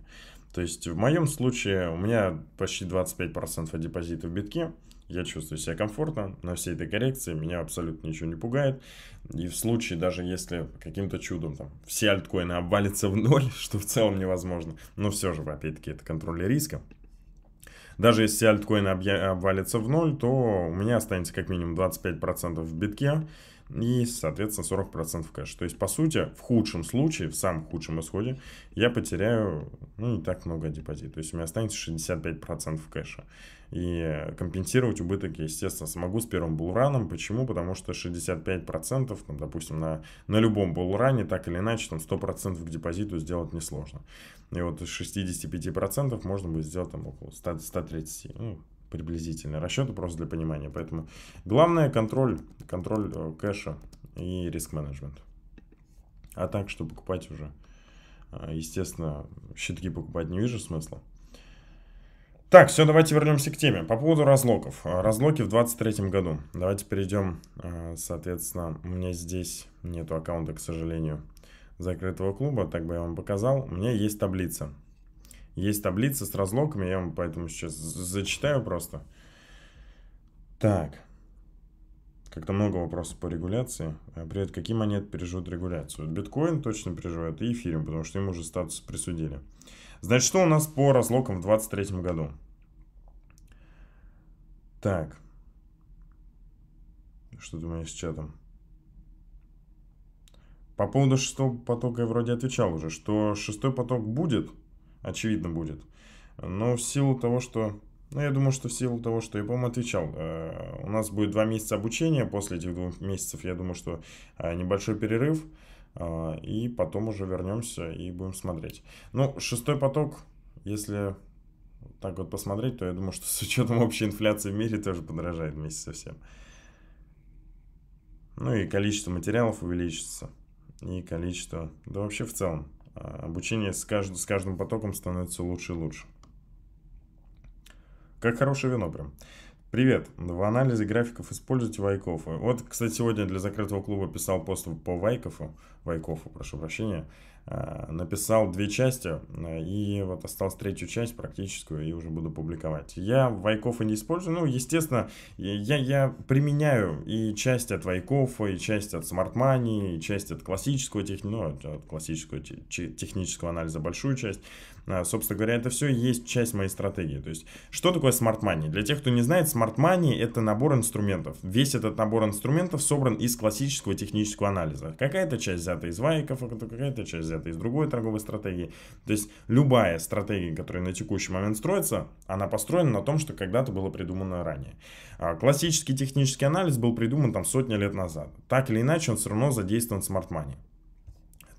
То есть в моем случае у меня почти 25% от депозита в битке. Я чувствую себя комфортно на всей этой коррекции, меня абсолютно ничего не пугает. И в случае, даже если каким-то чудом там все альткоины обвалятся в ноль, [LAUGHS] что в целом невозможно, но все же, опять-таки, это контроль риска, даже если альткоин обвалится в ноль, то у меня останется как минимум 25% в битке и, соответственно, 40% кэш. То есть, по сути, в худшем случае, в самом худшем исходе, я потеряю, ну, не так много депозит. То есть, у меня останется 65% кэша и компенсировать убыток я, естественно, смогу с первым булраном. Почему? Потому что 65%, там, допустим, на, на любом булране, так или иначе, там 100% к депозиту сделать несложно. И вот из 65% можно будет сделать там около 100, 130, ну, приблизительно расчеты, просто для понимания. Поэтому главное контроль, контроль э, кэша и риск-менеджмент. А так, что покупать уже, э, естественно, щитки покупать не вижу смысла. Так, все, давайте вернемся к теме. По поводу разлоков. А, разлоки в 23 году. Давайте перейдем, а, соответственно, у меня здесь нету аккаунта, к сожалению, закрытого клуба, так бы я вам показал. У меня есть таблица. Есть таблица с разлоками, я вам поэтому сейчас зачитаю просто. Так. Как-то много вопросов по регуляции. Привет, какие монеты переживут регуляцию? Биткоин точно переживает и эфириум, потому что им уже статус присудили. Значит, что у нас по разлокам в 2023 году? Так. Что ты у меня с чатом? По поводу шестого потока я вроде отвечал уже, что шестой поток будет, очевидно будет, но в силу того, что... Ну, я думаю, что в силу того, что я, по-моему, отвечал, э, у нас будет два месяца обучения, после этих двух месяцев, я думаю, что э, небольшой перерыв, а, и потом уже вернемся и будем смотреть. Ну, шестой поток, если так вот посмотреть, то я думаю, что с учетом общей инфляции в мире тоже подорожает вместе со всем. Ну и количество материалов увеличится, и количество, да вообще в целом, а, обучение с, кажд... с каждым потоком становится лучше и лучше. Как хорошее вино прям. Привет! В анализе графиков используйте Вайкофа. Вот, кстати, сегодня для закрытого клуба писал пост по Вайкофу, Вайкофу, прошу прощения, а, написал две части, а, и вот осталась третью часть практическую, и уже буду публиковать. Я Вайкофа не использую, ну, естественно, я, я применяю и часть от Вайкофа, и часть от Smart Money, и часть от классического, тех... ну, от классического технического анализа большую часть, а, собственно говоря, это все есть часть моей стратегии. То есть, что такое смарт money? Для тех, кто не знает, смарт money это набор инструментов. Весь этот набор инструментов собран из классического технического анализа. Какая-то часть взята из вайков, какая-то часть взята из другой торговой стратегии. То есть, любая стратегия, которая на текущий момент строится, она построена на том, что когда-то было придумано ранее. А, классический технический анализ был придуман там сотни лет назад. Так или иначе, он все равно задействован в смарт money.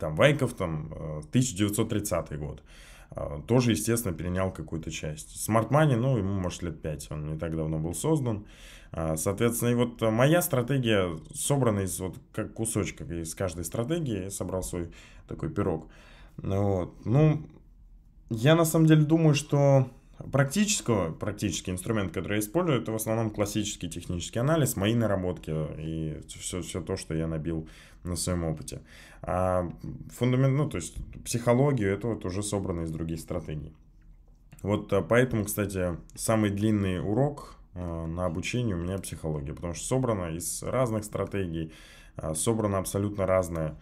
Там Вайков, там 1930 э, год. А, тоже, естественно, перенял какую-то часть. Smart Money, ну, ему, может, лет 5, он не так давно был создан. А, соответственно, и вот моя стратегия собрана из вот как кусочков, из каждой стратегии я собрал свой такой пирог. Ну вот. Ну, я на самом деле думаю, что практического, практический инструмент, который я использую, это в основном классический технический анализ, мои наработки и все, все то, что я набил на своем опыте. А фундамент, ну, то есть психологию, это вот уже собрано из других стратегий. Вот э, поэтому, кстати, самый длинный урок э, на обучении у меня психология, потому что собрано из разных стратегий, э, собрана абсолютно разная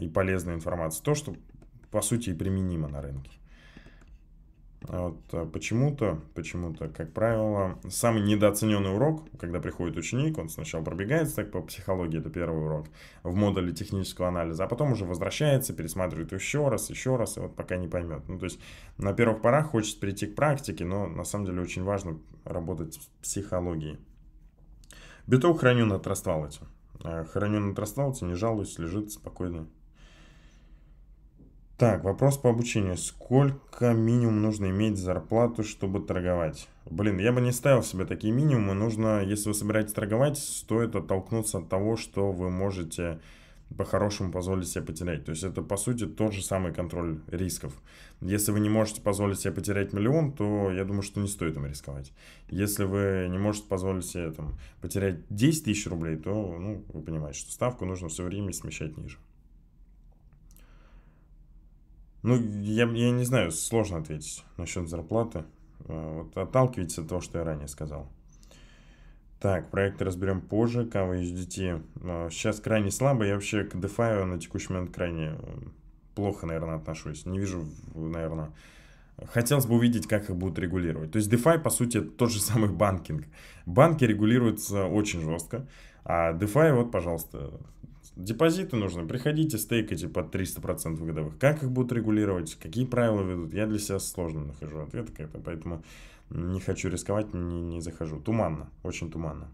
и полезная информация. То, что по сути и применимо на рынке. Вот, а почему-то, почему-то, как правило, самый недооцененный урок, когда приходит ученик, он сначала пробегается так по психологии, это первый урок, в модуле технического анализа, а потом уже возвращается, пересматривает еще раз, еще раз, и вот пока не поймет. Ну, то есть на первых порах хочется прийти к практике, но на самом деле очень важно работать с психологией. Биток храню на Трасталоте. Э, храню на Трасталоте, не жалуюсь, лежит спокойно, так, вопрос по обучению. Сколько минимум нужно иметь зарплату, чтобы торговать? Блин, я бы не ставил себе такие минимумы. Нужно, если вы собираетесь торговать, стоит оттолкнуться от того, что вы можете по-хорошему позволить себе потерять. То есть это, по сути, тот же самый контроль рисков. Если вы не можете позволить себе потерять миллион, то я думаю, что не стоит им рисковать. Если вы не можете позволить себе там, потерять 10 тысяч рублей, то ну, вы понимаете, что ставку нужно все время смещать ниже. Ну, я, я не знаю, сложно ответить насчет зарплаты. Э, вот отталкивайтесь от того, что я ранее сказал. Так, проекты разберем позже, Кава HDT. Сейчас крайне слабо, я вообще к DeFi на текущий момент крайне э, плохо, наверное, отношусь. Не вижу, наверное, Хотелось бы увидеть, как их будут регулировать. То есть DeFi, по сути, это тот же самый банкинг. Банки регулируются очень жестко, а DeFi, вот, пожалуйста, Депозиты нужны, приходите, стейкайте под 300% годовых. Как их будут регулировать, какие правила ведут, я для себя сложно нахожу ответ к этому, поэтому не хочу рисковать, не, не захожу. Туманно, очень туманно.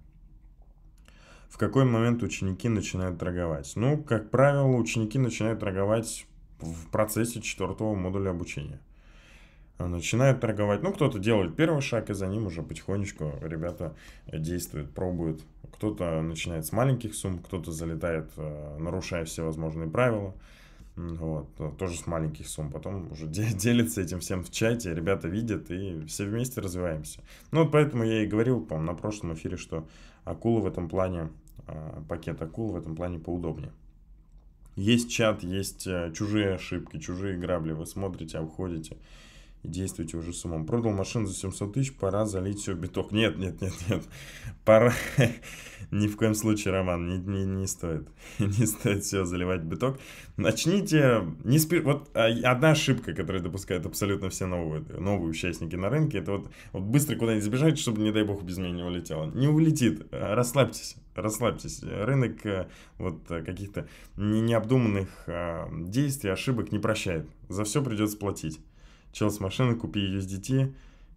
В какой момент ученики начинают торговать? Ну, как правило, ученики начинают торговать в процессе четвертого модуля обучения. Э, начинают торговать. Ну, кто-то делает первый шаг, и за ним уже потихонечку ребята действуют, пробуют. Кто-то начинает с маленьких сумм, кто-то залетает, э, нарушая все возможные правила. Вот, тоже с маленьких сумм. Потом уже [LAUGHS] делится этим всем в чате, ребята видят, и все вместе развиваемся. Ну, поэтому я и говорил, по на прошлом эфире, что акула в этом плане, э, пакет акул в этом плане поудобнее. Есть чат, есть чужие ошибки, чужие грабли, вы смотрите, обходите. А действуйте уже с умом. Продал машину за 700 тысяч, пора залить все в биток. Нет, нет, нет, нет. Пора. [LAUGHS] Ни в коем случае, Роман, не, не, не стоит. [LAUGHS] Не стоит все заливать в биток. Начните... Не спи... Вот а, одна ошибка, которую допускают абсолютно все новые, новые участники на рынке, это вот, вот быстро куда-нибудь сбежать, чтобы, не дай бог, без меня не улетело. Не улетит. Расслабьтесь расслабьтесь. Рынок э, вот э, каких-то необдуманных э, действий, ошибок не прощает. За все придется платить чел с машины, купи USDT,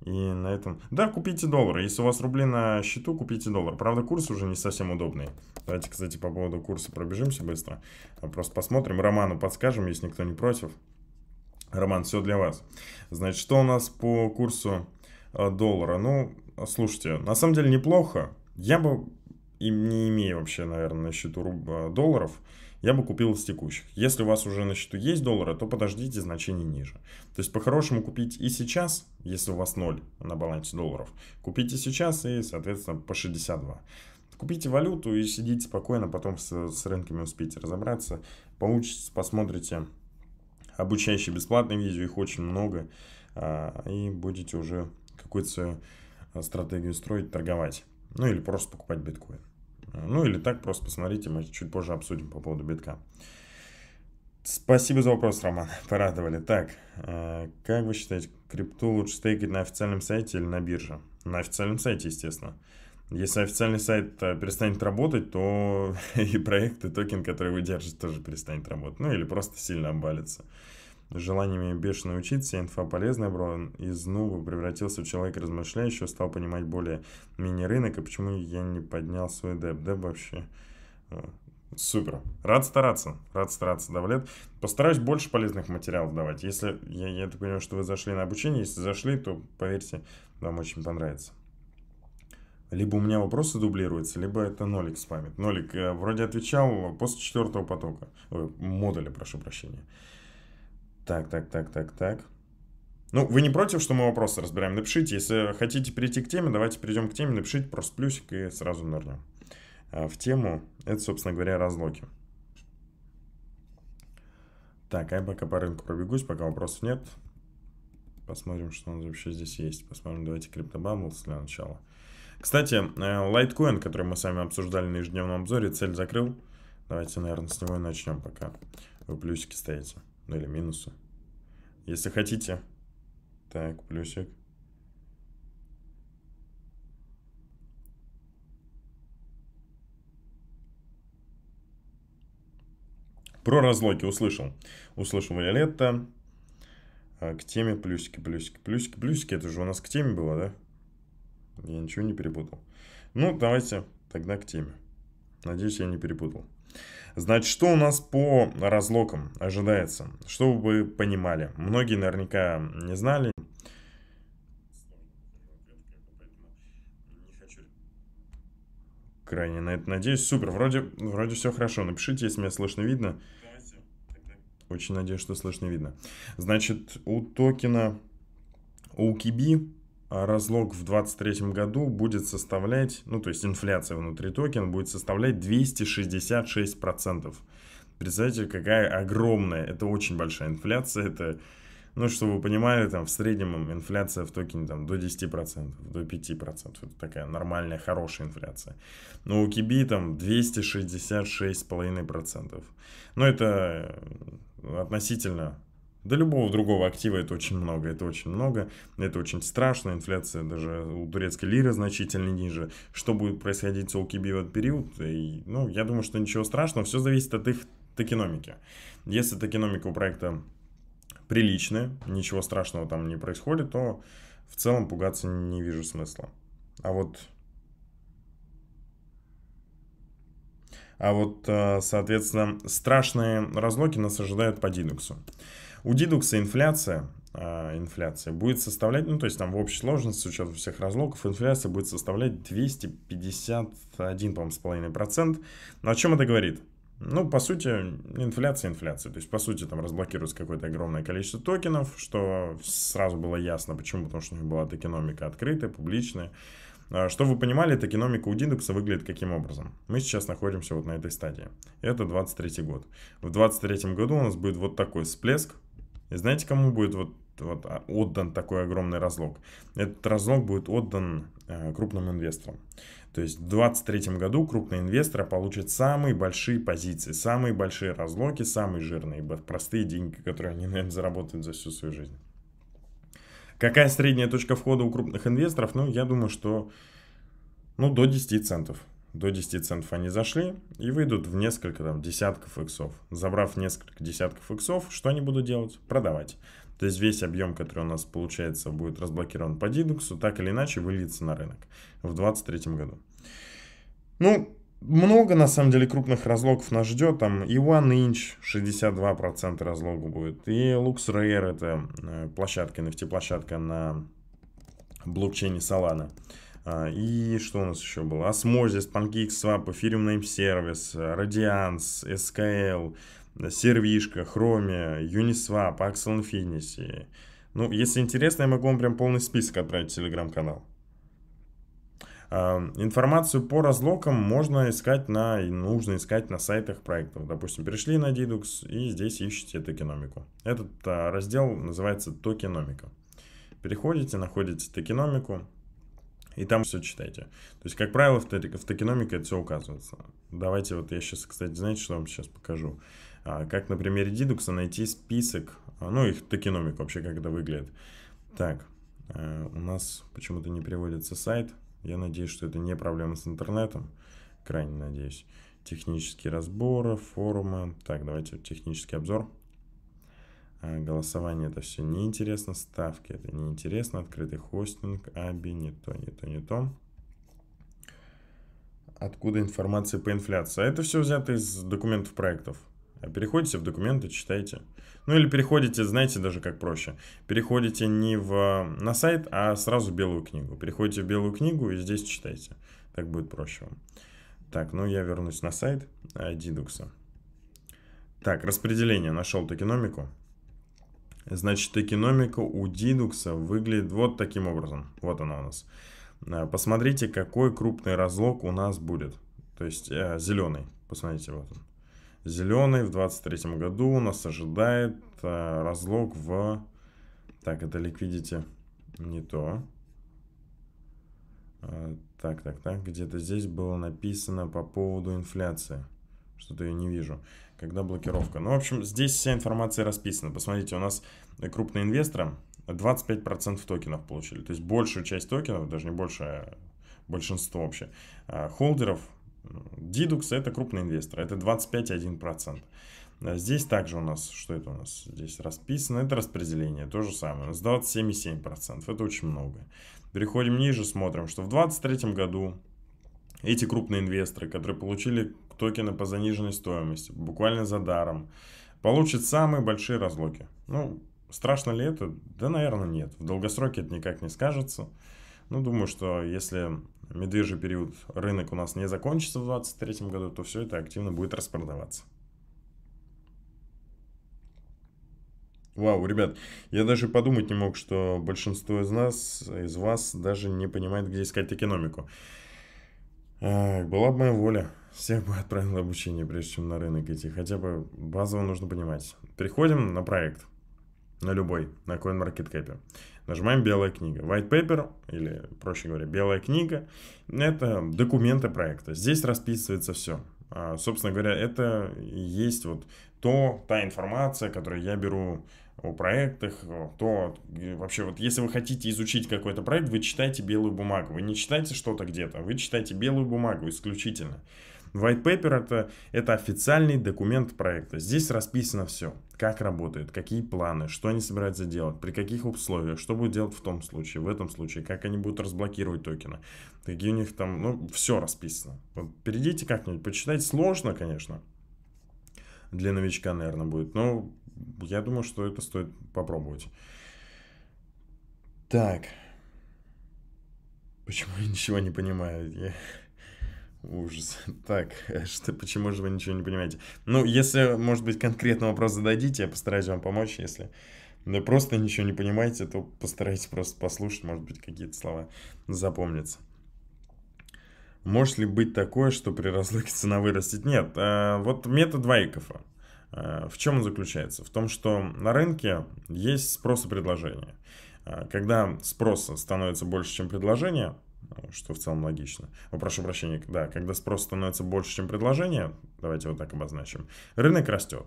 и на этом... Да, купите доллар. Если у вас рубли на счету, купите доллар. Правда, курс уже не совсем удобный. Давайте, кстати, по поводу курса пробежимся быстро. А просто посмотрим. Роману подскажем, если никто не против. Роман, все для вас. Значит, что у нас по курсу а, доллара? Ну, слушайте, на самом деле неплохо. Я бы им не имея вообще, наверное, на счету а, долларов, я бы купил с текущих. Если у вас уже на счету есть доллары, то подождите значение ниже. То есть по-хорошему купить и сейчас, если у вас 0 на балансе долларов, купите сейчас и, соответственно, по 62. Купите валюту и сидите спокойно, потом с, с рынками успеете разобраться, получится, посмотрите обучающие бесплатные видео, их очень много, а, и будете уже какую-то свою а, стратегию строить, торговать. Ну или просто покупать биткоин. Ну или так просто посмотрите, мы чуть позже обсудим по поводу битка. Спасибо за вопрос, Роман. [LAUGHS] Порадовали. Так, э, как вы считаете, крипту лучше стейкать на официальном сайте или на бирже? На официальном сайте, естественно. Если официальный сайт э, перестанет работать, то [LAUGHS] и проект, и токен, который вы держите, тоже перестанет работать. Ну или просто сильно обвалится желаниями бешено учиться, инфа полезная, бро. Из нуба превратился в человека размышляющего, стал понимать более мини-рынок, и почему я не поднял свой деп. Деп вообще... Э, супер. Рад стараться. Рад стараться, Давлет. Постараюсь больше полезных материалов давать. Если я, я так понимаю, что вы зашли на обучение, если зашли, то, поверьте, вам очень понравится. Либо у меня вопросы дублируются, либо это нолик спамит. Нолик э, вроде отвечал после четвертого потока, модуля, прошу прощения. Так, так, так, так, так. Ну, вы не против, что мы вопросы разбираем? Напишите, если хотите перейти к теме, давайте перейдем к теме, напишите просто плюсик и сразу нырнем. А в тему, это, собственно говоря, разлоки. Так, а я пока по рынку пробегусь, пока вопросов нет. Посмотрим, что у нас вообще здесь есть. Посмотрим, давайте CryptoBubbles для начала. Кстати, лайткоин, э, который мы с вами обсуждали на ежедневном обзоре, цель закрыл. Давайте, наверное, с него и начнем пока. Вы плюсики стоите ну или минусу. Если хотите. Так, плюсик. Про разлоки услышал. Услышал Виолетта. А, к теме плюсики, плюсики, плюсики, плюсики. Это же у нас к теме было, да? Я ничего не перепутал. Ну, давайте тогда к теме. Надеюсь, я не перепутал. Значит, что у нас по разлокам ожидается? Чтобы вы понимали? Многие наверняка не знали. Крайне на это надеюсь. Супер, вроде, вроде все хорошо. Напишите, если меня слышно, видно. Очень надеюсь, что слышно, видно. Значит, у токена Киби. А, разлог в 2023 году будет составлять, ну то есть инфляция внутри токена будет составлять 266%. Представьте, какая огромная, это очень большая инфляция, это, ну, чтобы вы понимали, там в среднем инфляция в токене там до 10%, до 5%, это такая нормальная, хорошая инфляция. Но у Киби там 266,5%. Но это относительно да любого другого актива это очень много, это очень много, это очень страшно, инфляция даже у турецкой лиры значительно ниже. Что будет происходить с ОКБ в этот период? И, ну, я думаю, что ничего страшного, все зависит от их токеномики. Если токеномика у проекта приличная, ничего страшного там не происходит, то в целом пугаться не вижу смысла. А вот а вот, э, соответственно, страшные разлоки нас ожидают по Динуксу. У дедукса инфляция, а, инфляция будет составлять, ну то есть там в общей сложности с учетом всех разлогов, инфляция будет составлять 251, по-моему, с половиной процент. Но ну, о чем это говорит? Ну, по сути, инфляция, инфляция. То есть, по сути, там разблокируется какое-то огромное количество токенов, что сразу было ясно. Почему? Потому что у них была токеномика открытая, публичная. А, Чтобы вы понимали, токеномика у Дидукса выглядит каким образом. Мы сейчас находимся вот на этой стадии. Это 23 год. В 23 году у нас будет вот такой всплеск, и знаете, кому будет вот, вот а, отдан такой огромный разлог? Этот разлог будет отдан э, крупным инвесторам. То есть в 2023 году крупные инвесторы получат самые большие позиции, самые большие разлоки, самые жирные, простые деньги, которые они, наверное, заработают за всю свою жизнь. Какая средняя точка входа у крупных инвесторов? Ну, я думаю, что ну, до 10 центов до 10 центов они зашли и выйдут в несколько там, десятков иксов. Забрав несколько десятков иксов, что они будут делать? Продавать. То есть весь объем, который у нас получается, будет разблокирован по дидуксу, так или иначе выльется на рынок в 2023 году. Ну, много, на самом деле, крупных разлогов нас ждет. Там и One Inch 62% разлОгу будет, и LuxRare, это э, площадка, NFT-площадка на блокчейне Solana. А, и что у нас еще было? Осмозис, PancakeSwap, Ethereum Name Service, Radiance, SKL, Сервишка, Chrome, Uniswap, Axel Infinity. Ну, если интересно, я могу вам прям полный список отправить в телеграм-канал. А, информацию по разлокам можно искать на, нужно искать на сайтах проектов. Допустим, перешли на Didux и здесь ищите токеномику. Этот а, раздел называется токеномика. Переходите, находите токеномику, и там все читайте. То есть, как правило, в, в токеномике это все указывается. Давайте вот я сейчас, кстати, знаете, что вам сейчас покажу? А, как на примере Дидукса найти список, а, ну, их токеномик вообще, как это выглядит. Так, э, у нас почему-то не приводится сайт. Я надеюсь, что это не проблема с интернетом. Крайне надеюсь. Технические разборы, форумы. Так, давайте технический обзор. А, голосование это все неинтересно, ставки это неинтересно, открытый хостинг, аби, не то, не то, не то. Откуда информация по инфляции? А это все взято из документов проектов. А переходите в документы, читайте. Ну или переходите, знаете даже как проще. Переходите не в, на сайт, а сразу в белую книгу. Переходите в белую книгу и здесь читайте. Так будет проще вам. Так, ну я вернусь на сайт Дидукса. Так, распределение. Нашел токеномику. Значит, экономика у Дидукса выглядит вот таким образом. Вот она у нас. Э, посмотрите, какой крупный разлог у нас будет. То есть э, зеленый. Посмотрите, вот он. Зеленый в 2023 году у нас ожидает э, разлог в... Так, это ликвидите не то. Э, так, так, так, где-то здесь было написано по поводу инфляции. Что-то я не вижу когда блокировка. Ну, в общем, здесь вся информация расписана. Посмотрите, у нас крупные инвесторы 25% токенов получили. То есть большую часть токенов, даже не больше, большинство вообще, а, холдеров Дидукс это крупный инвестор, это 25,1%. А здесь также у нас, что это у нас здесь расписано, это распределение, то же самое, у нас 27,7%, это очень много. Переходим ниже, смотрим, что в 2023 году эти крупные инвесторы, которые получили токены по заниженной стоимости, буквально за даром, получит самые большие разлоки. Ну, страшно ли это? Да, наверное, нет. В долгосроке это никак не скажется. Ну, думаю, что если медвежий период рынок у нас не закончится в 2023 году, то все это активно будет распродаваться. Вау, ребят, я даже подумать не мог, что большинство из нас, из вас даже не понимает, где искать экономику. Была бы моя воля, всех бы отправил обучение, прежде чем на рынок идти. Хотя бы базово нужно понимать. Переходим на проект. На любой, на CoinMarketCap. Нажимаем «Белая книга». White paper, или, проще говоря, «Белая книга» — это документы проекта. Здесь расписывается все. А, собственно говоря, это и есть вот то, та информация, которую я беру о проектах, то вообще вот если вы хотите изучить какой-то проект, вы читаете белую бумагу. Вы не читаете что-то где-то, вы читаете белую бумагу исключительно. White paper это, это официальный документ проекта. Здесь расписано все. Как работает, какие планы, что они собираются делать, при каких условиях, что будет делать в том случае, в этом случае, как они будут разблокировать токены, какие у них там, ну, все расписано. Вот перейдите как-нибудь, почитать Сложно, конечно, для новичка, наверное, будет, но я думаю, что это стоит попробовать. Так. Почему я ничего не понимаю? Я... Ужас. [LAUGHS] Так, э, что, почему же вы ничего не понимаете? Ну, если, может быть, конкретно вопрос зададите, я постараюсь вам помочь, если вы просто ничего не понимаете, то постарайтесь просто послушать, может быть, какие-то слова запомнятся. Может ли быть такое, что при разлуке цена вырастет? Нет. Э, вот метод Вайкова. Э, в чем он заключается? В том, что на рынке есть спрос и предложение. Когда спроса становится больше, чем предложение, что в целом логично. О, ну, прошу прощения, да, когда спрос становится больше, чем предложение, давайте вот так обозначим, рынок растет.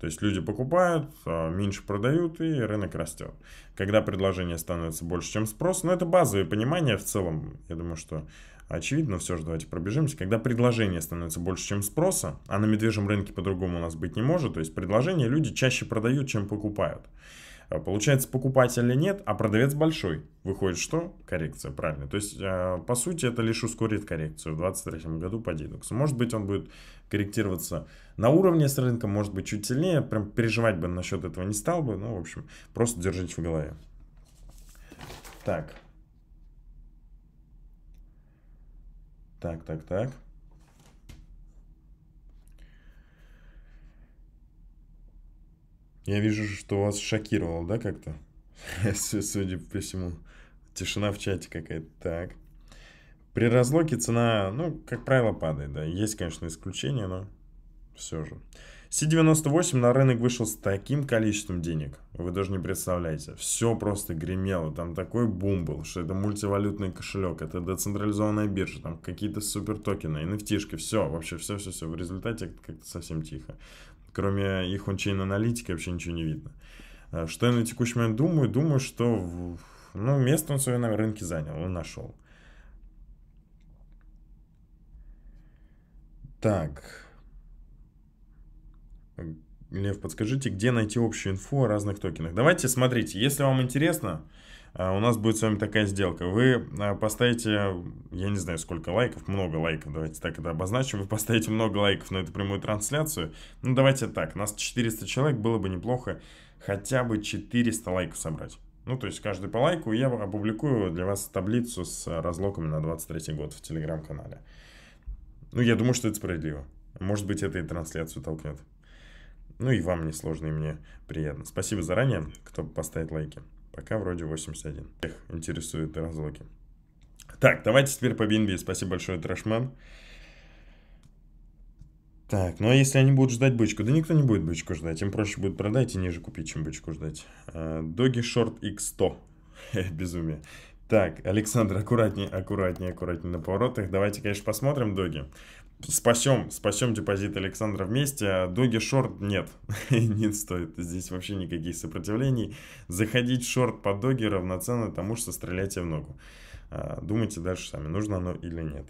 То есть люди покупают, а, меньше продают, и рынок растет. Когда предложение становится больше, чем спрос, ну это базовое понимание в целом, я думаю, что очевидно, все же давайте пробежимся. Когда предложение становится больше, чем спроса, а на медвежьем рынке по-другому у нас быть не может, то есть предложение люди чаще продают, чем покупают. Э, получается, покупатель покупателя нет, а продавец большой. Выходит, что? Коррекция, правильно. То есть, э, по сути, это лишь ускорит коррекцию в 2023 году по Linux. Может быть, он будет корректироваться на уровне с рынком, может быть, чуть сильнее. Прям переживать бы насчет этого не стал бы. Ну, в общем, просто держите в голове. Так. Так, так, так. Я вижу, что вас шокировало, да, как-то? [LAUGHS] Судя по всему, тишина в чате какая-то. Так. При разлоке цена, ну, как правило, падает, да. Есть, конечно, исключения, но все же. C98 на рынок вышел с таким количеством денег, вы даже не представляете. Все просто гремело, там такой бум был, что это мультивалютный кошелек, это децентрализованная биржа, там какие-то супер токены, nft все, вообще все-все-все. В результате как-то совсем тихо кроме их ончейн-аналитики вообще ничего не видно. Э, что я на текущий момент думаю? Думаю, что ну, место он свое на рынке занял, он нашел. Так. Лев, подскажите, где найти общую инфу о разных токенах? Давайте, смотрите, если вам интересно, а, у нас будет с вами такая сделка. Вы а, поставите, я не знаю сколько лайков, много лайков, давайте так это обозначим. Вы поставите много лайков на эту прямую трансляцию. Ну давайте так, нас 400 человек, было бы неплохо хотя бы 400 лайков собрать. Ну, то есть каждый по лайку, и я опубликую для вас таблицу с разлоками на 23 год в телеграм-канале. Ну, я думаю, что это справедливо. Может быть, это и трансляцию толкнет. Ну и вам несложно, и мне приятно. Спасибо заранее, кто поставит лайки. Пока вроде 81. Всех интересуют разлоки. Так, давайте теперь по BNB. Спасибо большое, Трэшман. Так, ну а если они будут ждать бычку? Да никто не будет бычку ждать. Им проще будет продать и ниже купить, чем бычку ждать. Доги Шорт X100. Безумие. Так, Александр, аккуратнее, аккуратнее, аккуратнее на поворотах. Давайте, конечно, посмотрим доги спасем, спасем депозит Александра вместе. Доги шорт нет, [LAUGHS] не стоит. Здесь вообще никаких сопротивлений. Заходить шорт под доги равноценно тому, что стреляйте в ногу. А, думайте дальше сами, нужно оно или нет.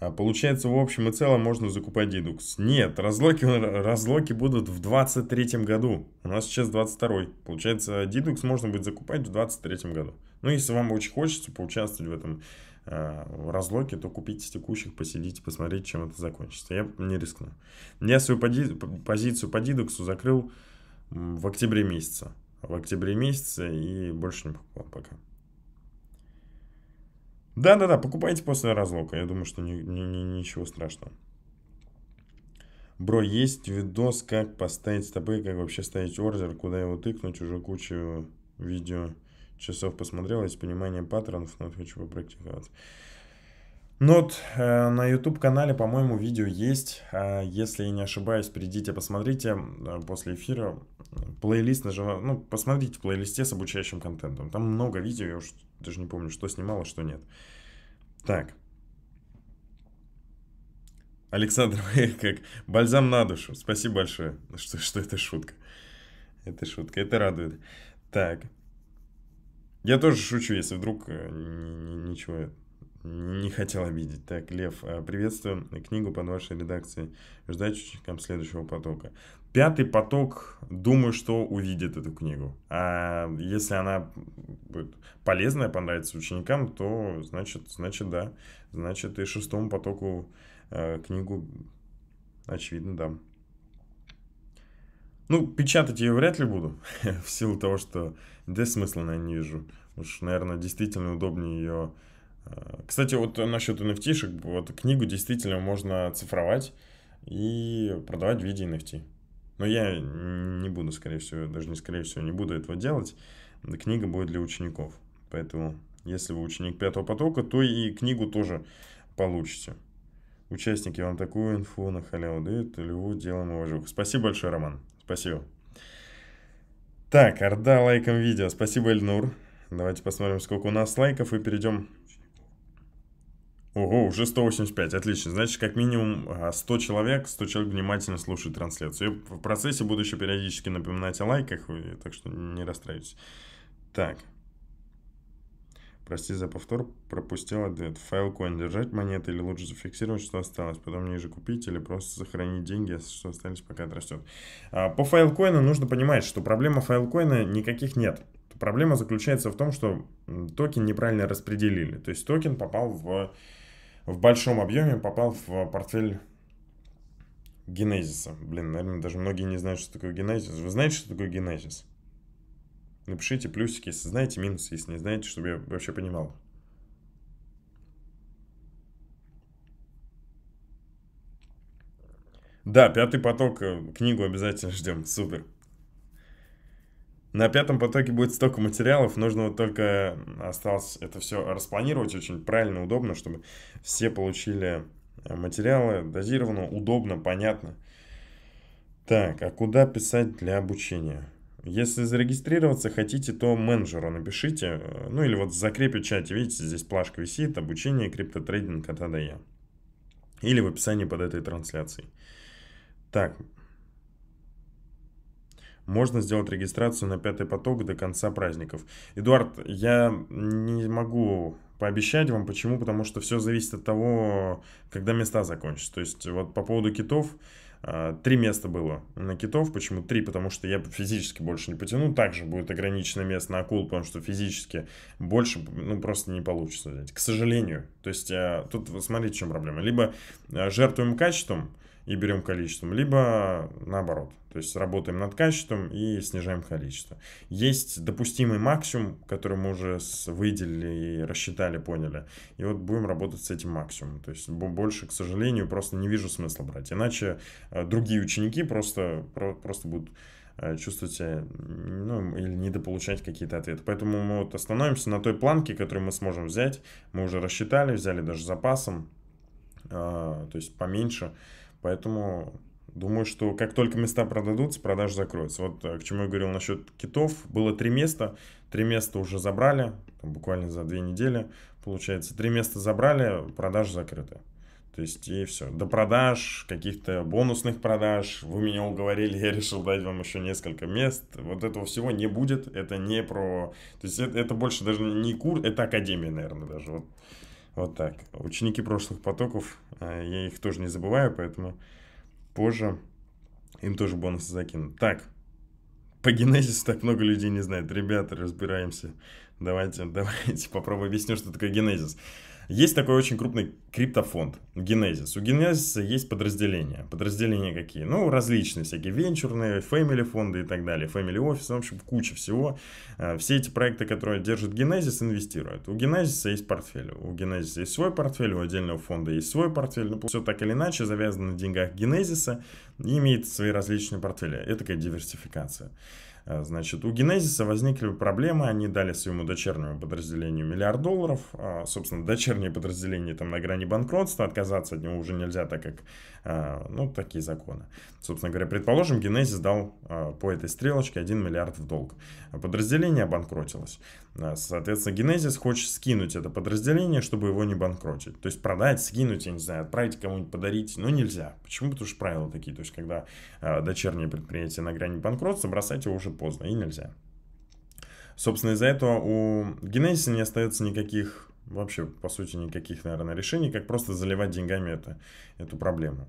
А, получается, в общем и целом можно закупать дедукс. Нет, разлоки, разлоки будут в 23 году. У нас сейчас 22 -й. Получается, дедукс можно будет закупать в 23 году. Ну, если вам очень хочется поучаствовать в этом Э, разлоки, то купите с текущих, посидите, посмотрите, чем это закончится. Я не рискну. Я свою пози позицию по дидоксу закрыл в октябре месяце. В октябре месяце и больше не покупал пока. Да-да-да, покупайте после разлока. Я думаю, что ни, ни, ни, ничего страшного. Бро, есть видос, как поставить стопы, как вообще ставить ордер, куда его тыкнуть, уже кучу видео часов посмотрел, есть понимание паттернов, но ну, хочу попрактиковать. Ну вот э, на YouTube-канале, по-моему, видео есть. Э, если я не ошибаюсь, придите, посмотрите э, после эфира плейлист, нажимаю, ну, посмотрите в плейлисте с обучающим контентом. Там много видео, я уж даже не помню, что снимал, а что нет. Так. Александр, [LAUGHS] как бальзам на душу. Спасибо большое, что, что это шутка. Это шутка, это радует. Так, я тоже шучу, если вдруг э, ничего не хотел обидеть. Так, Лев, э, приветствую. Книгу под вашей редакцией. Ждать ученикам следующего потока. Пятый поток, думаю, что увидит эту книгу. А если она будет полезная, понравится ученикам, то значит, значит да. Значит и шестому потоку э, книгу, очевидно, дам. Ну, печатать ее вряд ли буду, [LAUGHS] в силу того, что здесь смысла, на не вижу. Уж, наверное, действительно удобнее ее... Э, кстати, вот насчет nft вот книгу действительно можно цифровать и продавать в виде NFT. Но я не буду, скорее всего, даже не скорее всего, не буду этого делать. Книга будет для учеников. Поэтому, если вы ученик пятого потока, то и книгу тоже получите. Участники, вам такую инфу на халяву дают, Льву делаем уважух. Спасибо большое, Роман. Спасибо. Так, орда лайком видео. Спасибо, Эльнур. Давайте посмотрим, сколько у нас лайков и перейдем... Ого, уже 185, отлично. Значит, как минимум 100 а, человек, 100 человек внимательно слушают трансляцию. Я в процессе буду еще периодически напоминать о лайках, так что не расстраивайтесь. Так, Прости за повтор, пропустил ответ. Файл coin держать монеты или лучше зафиксировать, что осталось, потом ниже купить или просто сохранить деньги, а что остались, пока отрастет. А, по файлкоину нужно понимать, что проблема файлкоина никаких нет. Проблема заключается в том, что токен неправильно распределили. То есть токен попал в, в большом объеме, попал в портфель генезиса. Блин, наверное, даже многие не знают, что такое генезис. Вы знаете, что такое генезис? Напишите плюсики, если знаете, минусы, если не знаете, чтобы я вообще понимал. Да, пятый поток, э, книгу обязательно [LAUGHS] ждем, супер. На пятом потоке будет столько материалов, нужно вот только осталось это все распланировать очень правильно, удобно, чтобы все получили э, материалы дозированно, удобно, понятно. Так, а куда писать для обучения? Если зарегистрироваться хотите, то менеджеру напишите, э, ну или вот закреплю чате, видите, здесь плашка висит, обучение, криптотрейдинг от АДЯ. Или в описании под этой трансляцией. Так, можно сделать регистрацию на пятый поток до конца праздников. Эдуард, я не могу пообещать вам, почему, потому что все зависит от того, когда места закончатся. То есть вот по поводу китов, а, три места было на китов. Почему три? Потому что я физически больше не потяну. Также будет ограничено место на акул, потому что физически больше, ну, просто не получится взять. К сожалению. То есть, а, тут смотрите, в чем проблема. Либо а, жертвуем качеством, и берем количеством, либо наоборот. То есть работаем над качеством и снижаем количество. Есть допустимый максимум, который мы уже выделили и рассчитали, поняли. И вот будем работать с этим максимумом. То есть больше, к сожалению, просто не вижу смысла брать. Иначе э, другие ученики просто, просто будут э, чувствовать себя, ну, или недополучать какие-то ответы. Поэтому мы вот остановимся на той планке, которую мы сможем взять. Мы уже рассчитали, взяли даже запасом, э, то есть поменьше. Поэтому думаю, что как только места продадутся, продаж закроются. Вот э, к чему я говорил насчет китов. Было три места, три места уже забрали, там, буквально за две недели, получается. Три места забрали, продажи закрыты. То есть и все. До продаж, каких-то бонусных продаж. Вы меня уговорили, [LAUGHS] я решил дать вам еще несколько мест. Вот этого всего не будет. Это не про... То есть это, это больше даже не курс, это академия, наверное, даже. Вот вот так. Ученики прошлых потоков, э, я их тоже не забываю, поэтому позже им тоже бонусы закину. Так, по генезису так много людей не знает. Ребята, разбираемся. Давайте, [LAUGHS] давайте попробую объясню, что такое генезис. Есть такой очень крупный криптофонд Генезис. У Генезиса есть подразделения. Подразделения какие? Ну, различные всякие венчурные, фэмили фонды и так далее, фэмили офис, в общем, куча всего. Э, все эти проекты, которые держит Генезис, инвестируют. У Генезиса есть портфель. У Генезиса есть свой портфель, у отдельного фонда есть свой портфель. Ну, все так или иначе завязано на деньгах Генезиса и имеет свои различные портфели. Это такая диверсификация. Э, значит, у Генезиса возникли проблемы, они дали своему дочернему подразделению миллиард долларов. А, собственно, дочернее подразделение там на грани банкротства, отказаться от него уже нельзя, так как, а, ну, такие законы. Собственно говоря, предположим, Генезис дал а, по этой стрелочке 1 миллиард в долг. Подразделение обанкротилось. Соответственно, Генезис хочет скинуть это подразделение, чтобы его не банкротить. То есть продать, скинуть, я не знаю, отправить кому-нибудь, подарить, но нельзя. Почему? Потому что правила такие. То есть, когда дочернее предприятие на грани банкротства, бросать его уже поздно и нельзя. Собственно, из-за этого у Genesis не остается никаких, вообще, по сути, никаких, наверное, решений, как просто заливать деньгами это, эту проблему.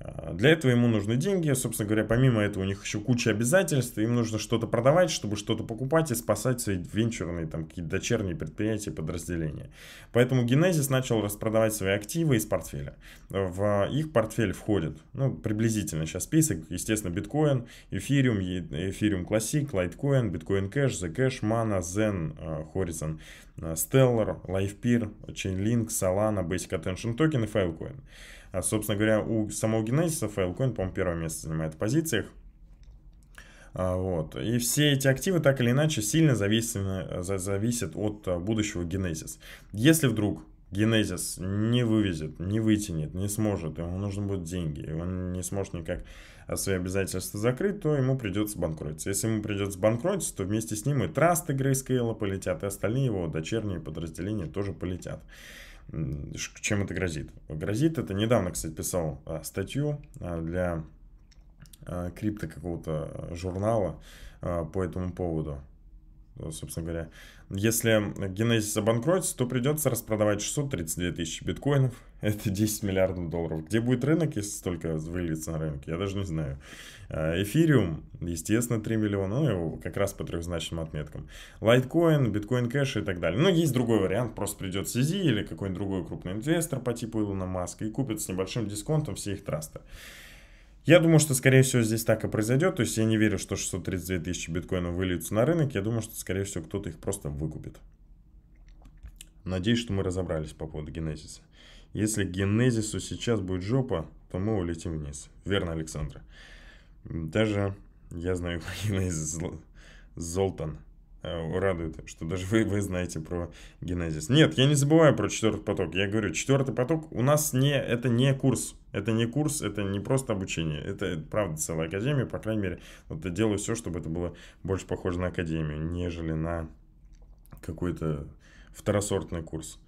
А, для этого ему нужны деньги, собственно говоря, помимо этого у них еще куча обязательств, им нужно что-то продавать, чтобы что-то покупать и спасать свои венчурные, там, какие-то дочерние предприятия, подразделения. Поэтому Генезис начал распродавать свои активы из портфеля. В их портфель входит, ну, приблизительно сейчас список, естественно, биткоин, эфириум, эфириум классик, лайткоин, биткоин кэш, the кэш, мана, зен, э, Хоризон, stellar, э, lifepeer, Чейнлинк, solana, basic attention Токен и filecoin. А, собственно говоря, у самого Генезиса файлкоин, по-моему, первое место занимает в позициях. А, вот. И все эти активы так или иначе сильно зависены, зависят от а, будущего Генезис. Если вдруг Генезис не вывезет, не вытянет, не сможет, ему нужны будут деньги, и он не сможет никак свои обязательства закрыть, то ему придется банкротиться. Если ему придется банкротиться, то вместе с ним и трасты Грейскейла полетят, и остальные его дочерние подразделения тоже полетят. Чем это грозит? Грозит это, недавно, кстати, писал а, статью а, для а, крипто какого-то журнала по этому поводу. Э, собственно говоря. Если Генезис обанкротится, то придется распродавать 632 тысячи биткоинов. [LAUGHS] Это 10 миллиардов долларов. Где будет рынок, если столько выльется на рынок? Я даже не знаю. Э, Эфириум, естественно, 3 миллиона. Ну, его как раз по трехзначным отметкам. Лайткоин, биткоин кэш и так далее. Но ну, есть другой вариант. Просто придет Сизи или какой-нибудь другой крупный инвестор по типу Илона Маска и купит с небольшим дисконтом все их трасты. Я думаю, что, скорее всего, здесь так и произойдет. То есть я не верю, что 632 тысячи биткоинов выльются на рынок. Я думаю, что, скорее всего, кто-то их просто выкупит. Надеюсь, что мы разобрались по поводу генезиса. Если генезису сейчас будет жопа, то мы улетим вниз. Верно, Александра? Даже я знаю про [LAUGHS] генезис Золтан. Э, радует, что даже вы, вы знаете про генезис. Нет, я не забываю про четвертый поток. Я говорю, четвертый поток у нас не, это не курс. Это не курс, это не просто обучение. Это, правда целая академия, по крайней мере, вот я делаю все, чтобы это было больше похоже на академию, нежели на какой-то второсортный курс.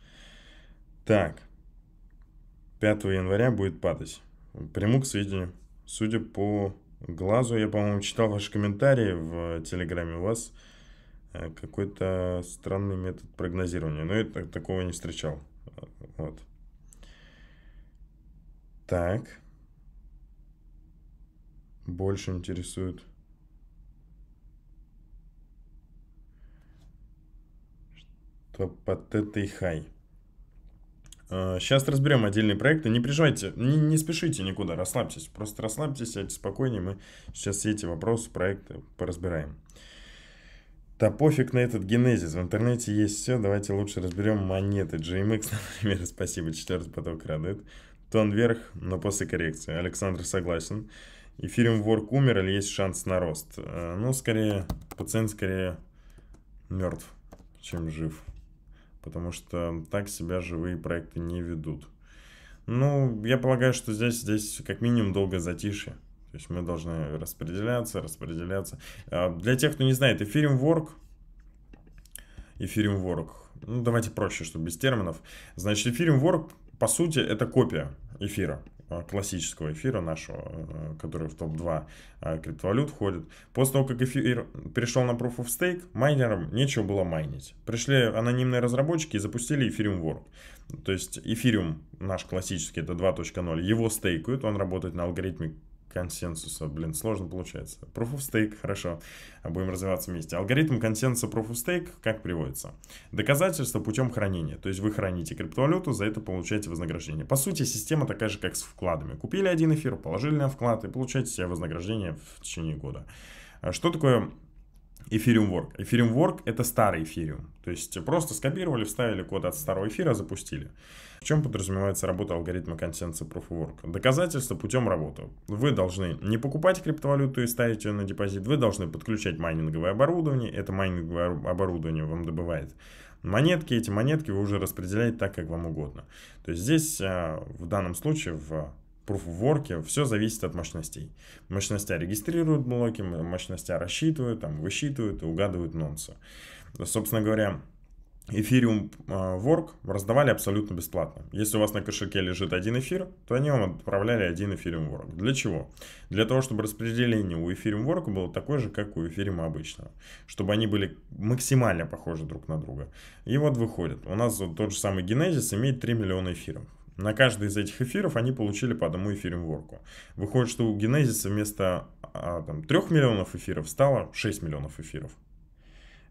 Так, 5 января будет падать. Приму к сведению. Судя по глазу, я, по-моему, читал ваши комментарии в Телеграме, у вас Э, какой-то странный метод прогнозирования. Но я такого не встречал. Вот. Так. Больше интересует. Что под этой хай. Сейчас э, разберем отдельные проекты. Не приживайте, не, не спешите никуда, расслабьтесь. Просто расслабьтесь, сядьте спокойнее. Мы сейчас все эти вопросы, проекты поразбираем. разбираем. Да пофиг на этот генезис, в интернете есть все, давайте лучше разберем монеты. GMX, [LAUGHS] например, спасибо, четвертый поток радует. Тон вверх, но после коррекции. Александр согласен. Эфириум ворк умер или есть шанс на рост? Э, ну, скорее, пациент скорее мертв, чем жив. Потому что так себя живые проекты не ведут. Ну, я полагаю, что здесь, здесь как минимум долго затишье. То есть мы должны распределяться, распределяться. А для тех, кто не знает, эфирим ворк, эфирим ворк, ну давайте проще, чтобы без терминов. Значит, эфирим ворк, по сути, это копия эфира а, классического эфира нашего, э, который в топ-2 а, криптовалют входит. После того, как эфир перешел на Proof of Stake, майнерам нечего было майнить. Пришли анонимные разработчики и запустили Ethereum World. То есть эфириум наш классический, это 2.0, его стейкают, он работает на алгоритме консенсуса. Блин, сложно получается. Proof of Stake, хорошо, будем развиваться вместе. Алгоритм консенсуса Proof of Stake как приводится? Доказательство путем хранения. То есть вы храните криптовалюту, за это получаете вознаграждение. По сути, система такая же, как с вкладами. Купили один эфир, положили на вклад и получаете себе вознаграждение в течение года. А что такое Ethereum Work. Ethereum Work это старый эфириум. То есть просто скопировали, вставили код от старого эфира, запустили. В чем подразумевается работа алгоритма консенсуса Proof of Work? Доказательство путем работы. Вы должны не покупать криптовалюту и ставить ее на депозит, вы должны подключать майнинговое оборудование, это майнинговое оборудование вам добывает монетки, эти монетки вы уже распределяете так, как вам угодно. То есть здесь э, в данном случае в Proof of Work, все зависит от мощностей. Мощности регистрируют блоки, мощности рассчитывают, там, высчитывают и угадывают нонсы. Собственно говоря, эфириум а, Work раздавали абсолютно бесплатно. Если у вас на кошельке лежит один эфир, то они вам отправляли один эфириум Work. Для чего? Для того, чтобы распределение у эфириум Work было такое же, как у эфириума обычного. Чтобы они были максимально похожи друг на друга. И вот выходит. У нас вот тот же самый Генезис имеет 3 миллиона эфиров. На каждый из этих эфиров они получили по одному эфириум эфиримворку. Выходит, что у Генезиса вместо а, там, 3 миллионов эфиров стало 6 миллионов эфиров.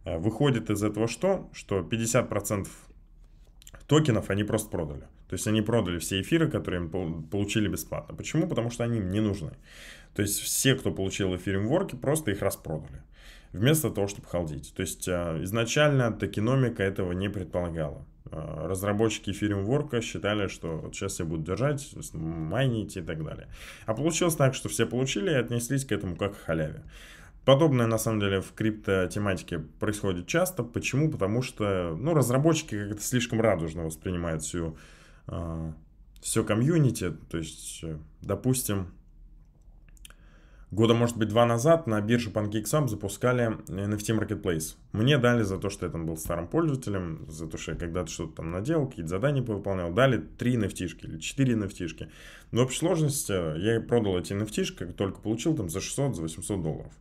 Э, выходит из этого что? Что 50% токенов они просто продали. То есть они продали все эфиры, которые им получили бесплатно. Почему? Потому что они им не нужны. То есть все, кто получил эфирим ворки, просто их распродали. Вместо того, чтобы халдить. То есть э, изначально токеномика этого не предполагала. Э, разработчики Ethereum ворка считали, что вот сейчас я буду держать, майнить и так далее. А получилось так, что все получили и отнеслись к этому как к халяве. Подобное, на самом деле, в крипто-тематике происходит часто. Почему? Потому что, ну, разработчики как-то слишком радужно воспринимают всю, э, а, все комьюнити. То есть, э, допустим, года, может быть, два назад на бирже PancakeSwap запускали NFT Marketplace. Мне дали за то, что я там был старым пользователем, за то, что я когда-то что-то там наделал, какие-то задания повыполнял. Дали три NFT или четыре NFT. Но в общей сложности э, я продал эти NFT, как только получил, там за 600, за 800 долларов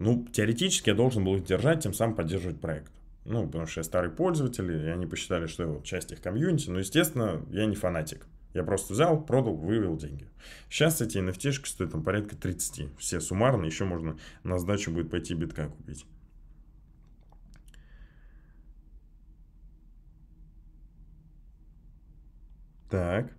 ну, теоретически я должен был их держать, тем самым поддерживать проект. Ну, потому что я старый пользователь, и они посчитали, что я часть их комьюнити. Но, естественно, я не фанатик. Я просто взял, продал, вывел деньги. Сейчас эти nft стоят там порядка 30. Все суммарно, еще можно на сдачу будет пойти биткоин купить. Так.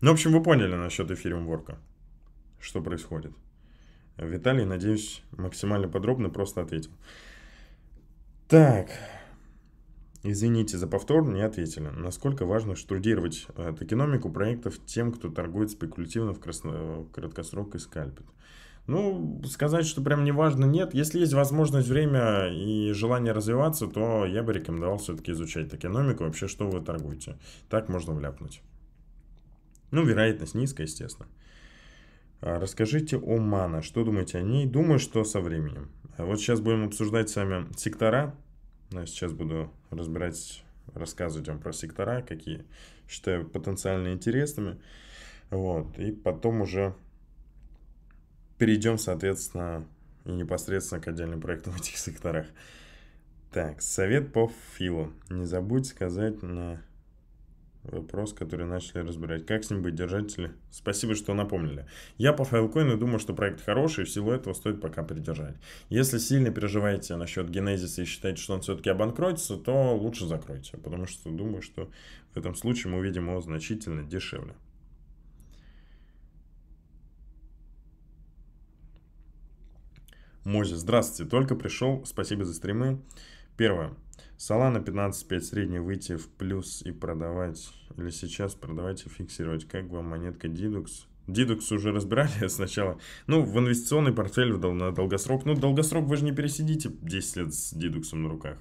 Ну, в общем, вы поняли насчет эфириумворка, что происходит. Виталий, надеюсь, максимально подробно просто ответил. Так, Извините за повтор, не ответили. Насколько важно штудировать э, токеномику проектов тем, кто торгует спекулятивно в красно... Э, краткосрок и скальпит? Ну, сказать, что прям не важно, нет. Если есть возможность, время и желание развиваться, то я бы рекомендовал все-таки изучать токеномику, вообще что вы торгуете. Так можно вляпнуть. Ну, вероятность низкая, естественно. А расскажите о мана. Что думаете о ней? Думаю, что со временем. А вот сейчас будем обсуждать с вами сектора. Я ну, сейчас буду разбирать, рассказывать вам про сектора, какие считаю потенциально интересными. Вот. И потом уже перейдем, соответственно, и непосредственно к отдельным проектам в этих секторах. Так, совет по филу. Не забудь сказать на вопрос, который начали разбирать. Как с ним быть, держатели? Спасибо, что напомнили. Я по файлкоину думаю, что проект хороший, и в силу этого стоит пока придержать. Если сильно переживаете насчет генезиса и считаете, что он все-таки обанкротится, то лучше закройте, потому что думаю, что в этом случае мы увидим его значительно дешевле. Мози, здравствуйте, только пришел, спасибо за стримы. Первое. Solana 15.5 средний выйти в плюс и продавать. Или сейчас продавать и фиксировать. Как вам монетка Дидукс? Дидукс уже разбирали [LAUGHS] сначала. Ну, в инвестиционный портфель на долгосрок. Ну, долгосрок вы же не пересидите 10 лет с дидуксом на руках.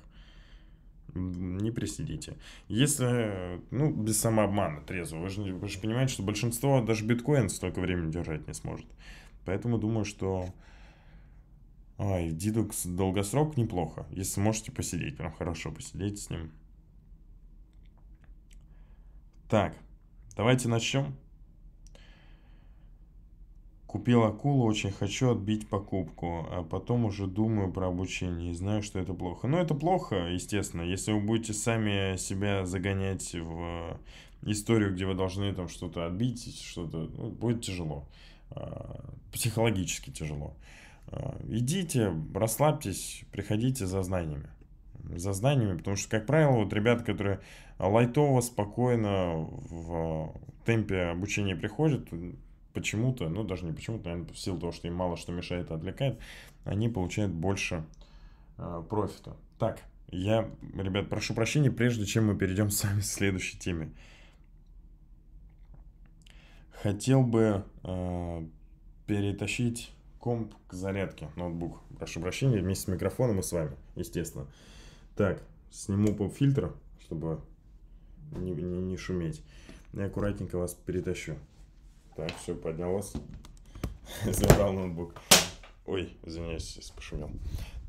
Не пересидите. Если, ну, без самообмана, трезво. Вы же, вы же понимаете, что большинство даже биткоин столько времени держать не сможет. Поэтому думаю, что Ай, и Дидукс долгосрок неплохо. Если можете посидеть, прям хорошо посидеть с ним. Так, давайте начнем. Купил акулу, очень хочу отбить покупку, а потом уже думаю про обучение и знаю, что это плохо. Но ну, это плохо, естественно, если вы будете сами себя загонять в э, историю, где вы должны там что-то отбить, что-то, ну, будет тяжело, а, психологически тяжело. Э, идите, расслабьтесь, приходите за знаниями. За знаниями, потому что, как правило, вот ребята, которые лайтово, спокойно в темпе обучения приходят, почему-то, ну даже не почему-то, наверное, в силу того, что им мало что мешает отвлекает, они получают больше э, профита. Так, я, ребят, прошу прощения, прежде чем мы перейдем с вами к следующей теме. Хотел бы э, перетащить комп к зарядке, ноутбук. Прошу прощения, вместе с микрофоном и с вами, естественно. Так, сниму поп-фильтр, чтобы не, не, не шуметь. И аккуратненько вас перетащу. Так, все, поднялось. [LAUGHS] Забрал ноутбук. Ой, извиняюсь, пошумел.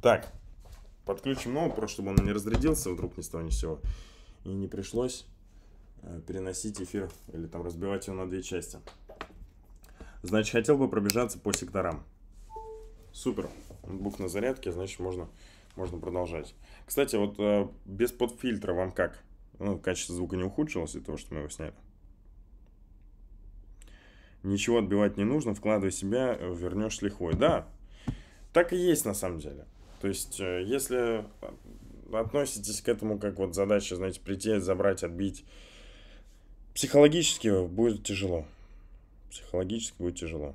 Так, подключим ноут, просто чтобы он не разрядился вдруг ни с того ни сего. И не пришлось э, переносить эфир или там разбивать его на две части. Значит, хотел бы пробежаться по секторам. Супер. Бук на зарядке, значит, можно, можно продолжать. Кстати, вот э, без подфильтра вам как? Ну, качество звука не ухудшилось из-за того, что мы его сняли. Ничего отбивать не нужно, вкладывай себя, э, вернешь с лихвой. Да, так и есть на самом деле. То есть, э, если относитесь к этому как вот задача, знаете, прийти, забрать, отбить, психологически будет тяжело. Психологически будет тяжело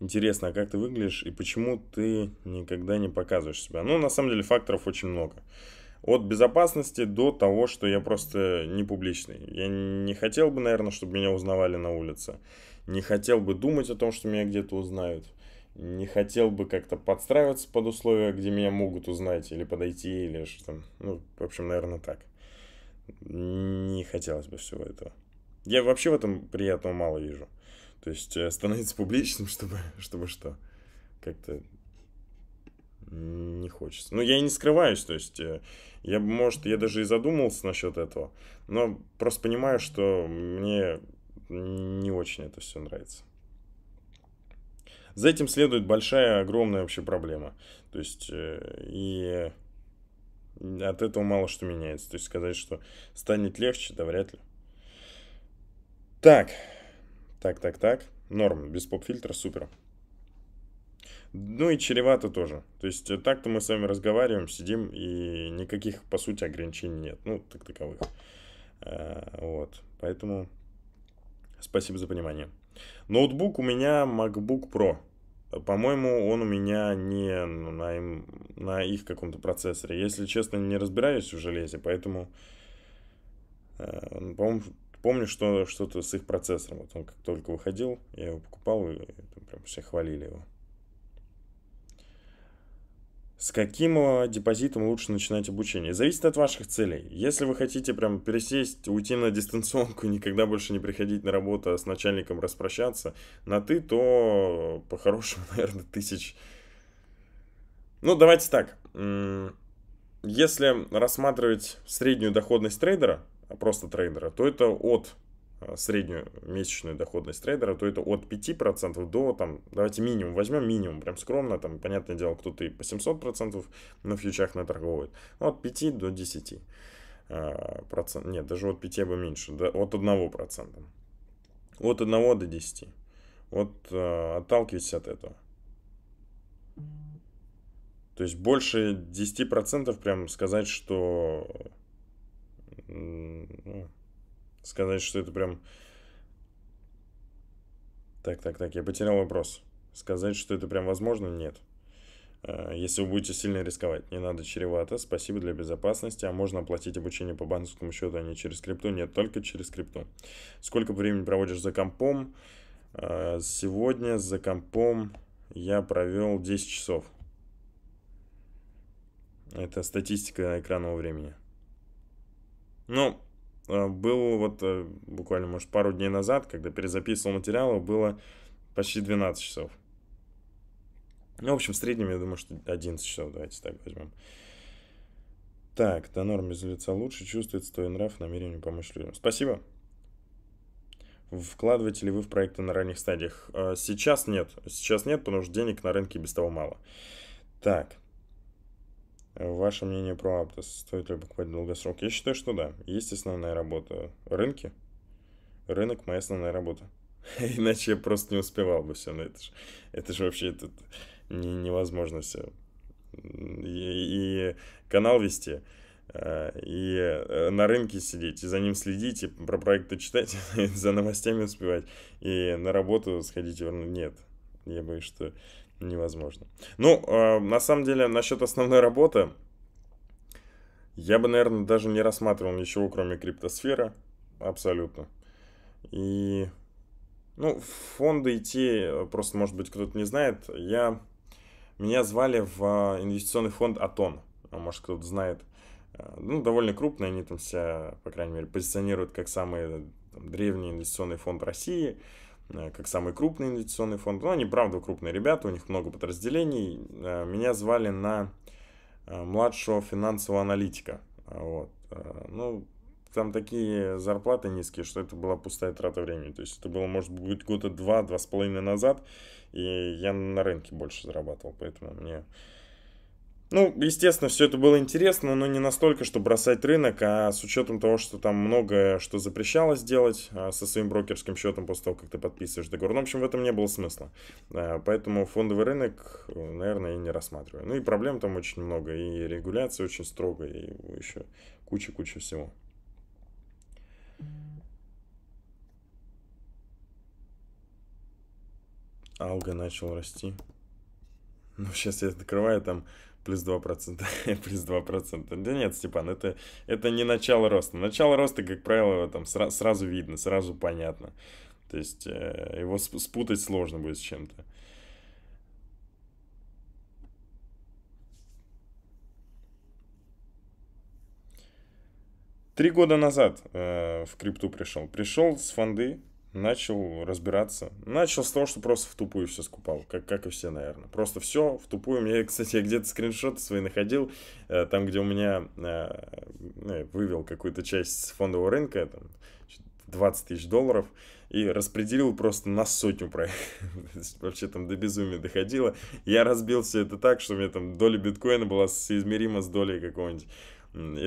интересно, а как ты выглядишь и почему ты никогда не показываешь себя. Ну, на самом деле, факторов очень много. От безопасности до того, что я просто не публичный. Я не хотел бы, наверное, чтобы меня узнавали на улице. Не хотел бы думать о том, что меня где-то узнают. Не хотел бы как-то подстраиваться под условия, где меня могут узнать или подойти, или что там. Ну, в общем, наверное, так. Не хотелось бы всего этого. Я вообще в этом приятного мало вижу. То есть э, становится публичным, [LAUGHS] чтобы, чтобы что? Как-то не хочется. Ну, я и не скрываюсь, то есть э, я, может, я даже и задумался насчет этого, но просто понимаю, что мне не очень это все нравится. За этим следует большая, огромная вообще проблема. То есть, э, и от этого мало что меняется. То есть, сказать, что станет легче, да вряд ли. Так, так, так, так. Норм, без поп-фильтра, супер. Ну и чревато тоже. То есть э, так-то мы с вами разговариваем, сидим, и никаких, по сути, ограничений нет. Ну, так таковых. Э, вот. Поэтому спасибо за понимание. Ноутбук у меня MacBook Pro. По-моему, он у меня не ну, на, им, на их каком-то процессоре. Если честно, не разбираюсь в железе, поэтому, э, по-моему, Помню, что что-то с их процессором. Вот он как только выходил, я его покупал, и прям все хвалили его. С каким а, депозитом лучше начинать обучение? Зависит от ваших целей. Если вы хотите прям пересесть, уйти на дистанционку, [LAUGHS] никогда больше не приходить на работу, а с начальником распрощаться на «ты», то по-хорошему, [LAUGHS] наверное, тысяч... Ну, давайте так. Если рассматривать среднюю доходность трейдера, а просто трейдера, то это от а, среднюю месячную доходность трейдера, то это от 5% до, там, давайте минимум, возьмем минимум, прям скромно, там, понятное дело, кто-то и по 700% на фьючах на торговый, ну, от 5 до 10 а, процент, нет, даже от 5 бы меньше, да, от 1 процента, от 1 до 10, вот отталкивайтесь от этого. То есть больше 10% прям сказать, что сказать, что это прям... Так, так, так, я потерял вопрос. Сказать, что это прям возможно, нет. А, если вы будете сильно рисковать, не надо чревато, спасибо для безопасности, а можно оплатить обучение по банковскому счету, а не через крипту, нет, только через крипту. Сколько времени проводишь за компом? А, сегодня за компом я провел 10 часов. Это статистика экранного времени. Ну, э, был вот э, буквально, может, пару дней назад, когда перезаписывал материалы, было почти 12 часов. Ну, в общем, в среднем, я думаю, что 11 часов, давайте так возьмем. Так, до норм без лица лучше, чувствует твой нрав, намерение помочь людям. Спасибо. Вкладываете ли вы в проекты на ранних стадиях? Э, сейчас нет. Сейчас нет, потому что денег на рынке без того мало. Так, Ваше мнение про Аптос? Стоит ли покупать долгосрок? Я считаю, что да. Есть основная работа рынки. Рынок – моя основная работа. [LAUGHS] Иначе я просто не успевал бы все. Но это же, это же вообще тут не, невозможно все. И, и канал вести, э, и э, на рынке сидеть, и за ним следить, и про проекты читать, [LAUGHS] и за новостями успевать, и на работу сходить. Нет, я боюсь, что невозможно. Ну, э, на самом деле, насчет основной работы, я бы, наверное, даже не рассматривал ничего, кроме криптосферы, абсолютно. И, ну, в фонды идти, э, просто, может быть, кто-то не знает, я, меня звали в э, инвестиционный фонд Атон, а, может, кто-то знает, э, ну, довольно крупные, они там себя, по крайней мере, позиционируют как самый там, древний инвестиционный фонд России, Э, как самый крупный инвестиционный фонд. Но ну, они, правда, крупные ребята, у них много подразделений. Э, меня звали на э, младшего финансового аналитика. Вот. Ну, там такие зарплаты низкие, что это была пустая трата времени. То есть это было, может быть, года два, два с половиной назад, и я на рынке больше зарабатывал, поэтому мне ну, естественно, все это было интересно, но не настолько, чтобы бросать рынок, а с учетом того, что там многое, что запрещалось делать а, со своим брокерским счетом после того, как ты подписываешь договор. Ну, в общем, в этом не было смысла. А, поэтому фондовый рынок, э, наверное, я не рассматриваю. Ну и проблем там очень много, и регуляция очень строгая, и еще куча-куча всего. Алга начал расти. Ну, сейчас я открываю там плюс 2%, [LAUGHS] плюс 2%. Да нет, Степан, это, это не начало роста. Начало роста, как правило, там сра- сразу видно, сразу понятно. То есть э, его спутать сложно будет с чем-то. Три года назад э, в крипту пришел. Пришел с фонды, начал разбираться. Начал с того, что просто в тупую все скупал, как, как и все, наверное. Просто все в тупую. Мне, кстати, я где-то скриншоты свои находил, э, там, где у меня э, ну, вывел какую-то часть с фондового рынка, там, 20 тысяч долларов, и распределил просто на сотню проектов. [LAUGHS] Вообще там до безумия доходило. Я разбил все это так, что у меня там доля биткоина была соизмерима с долей какого-нибудь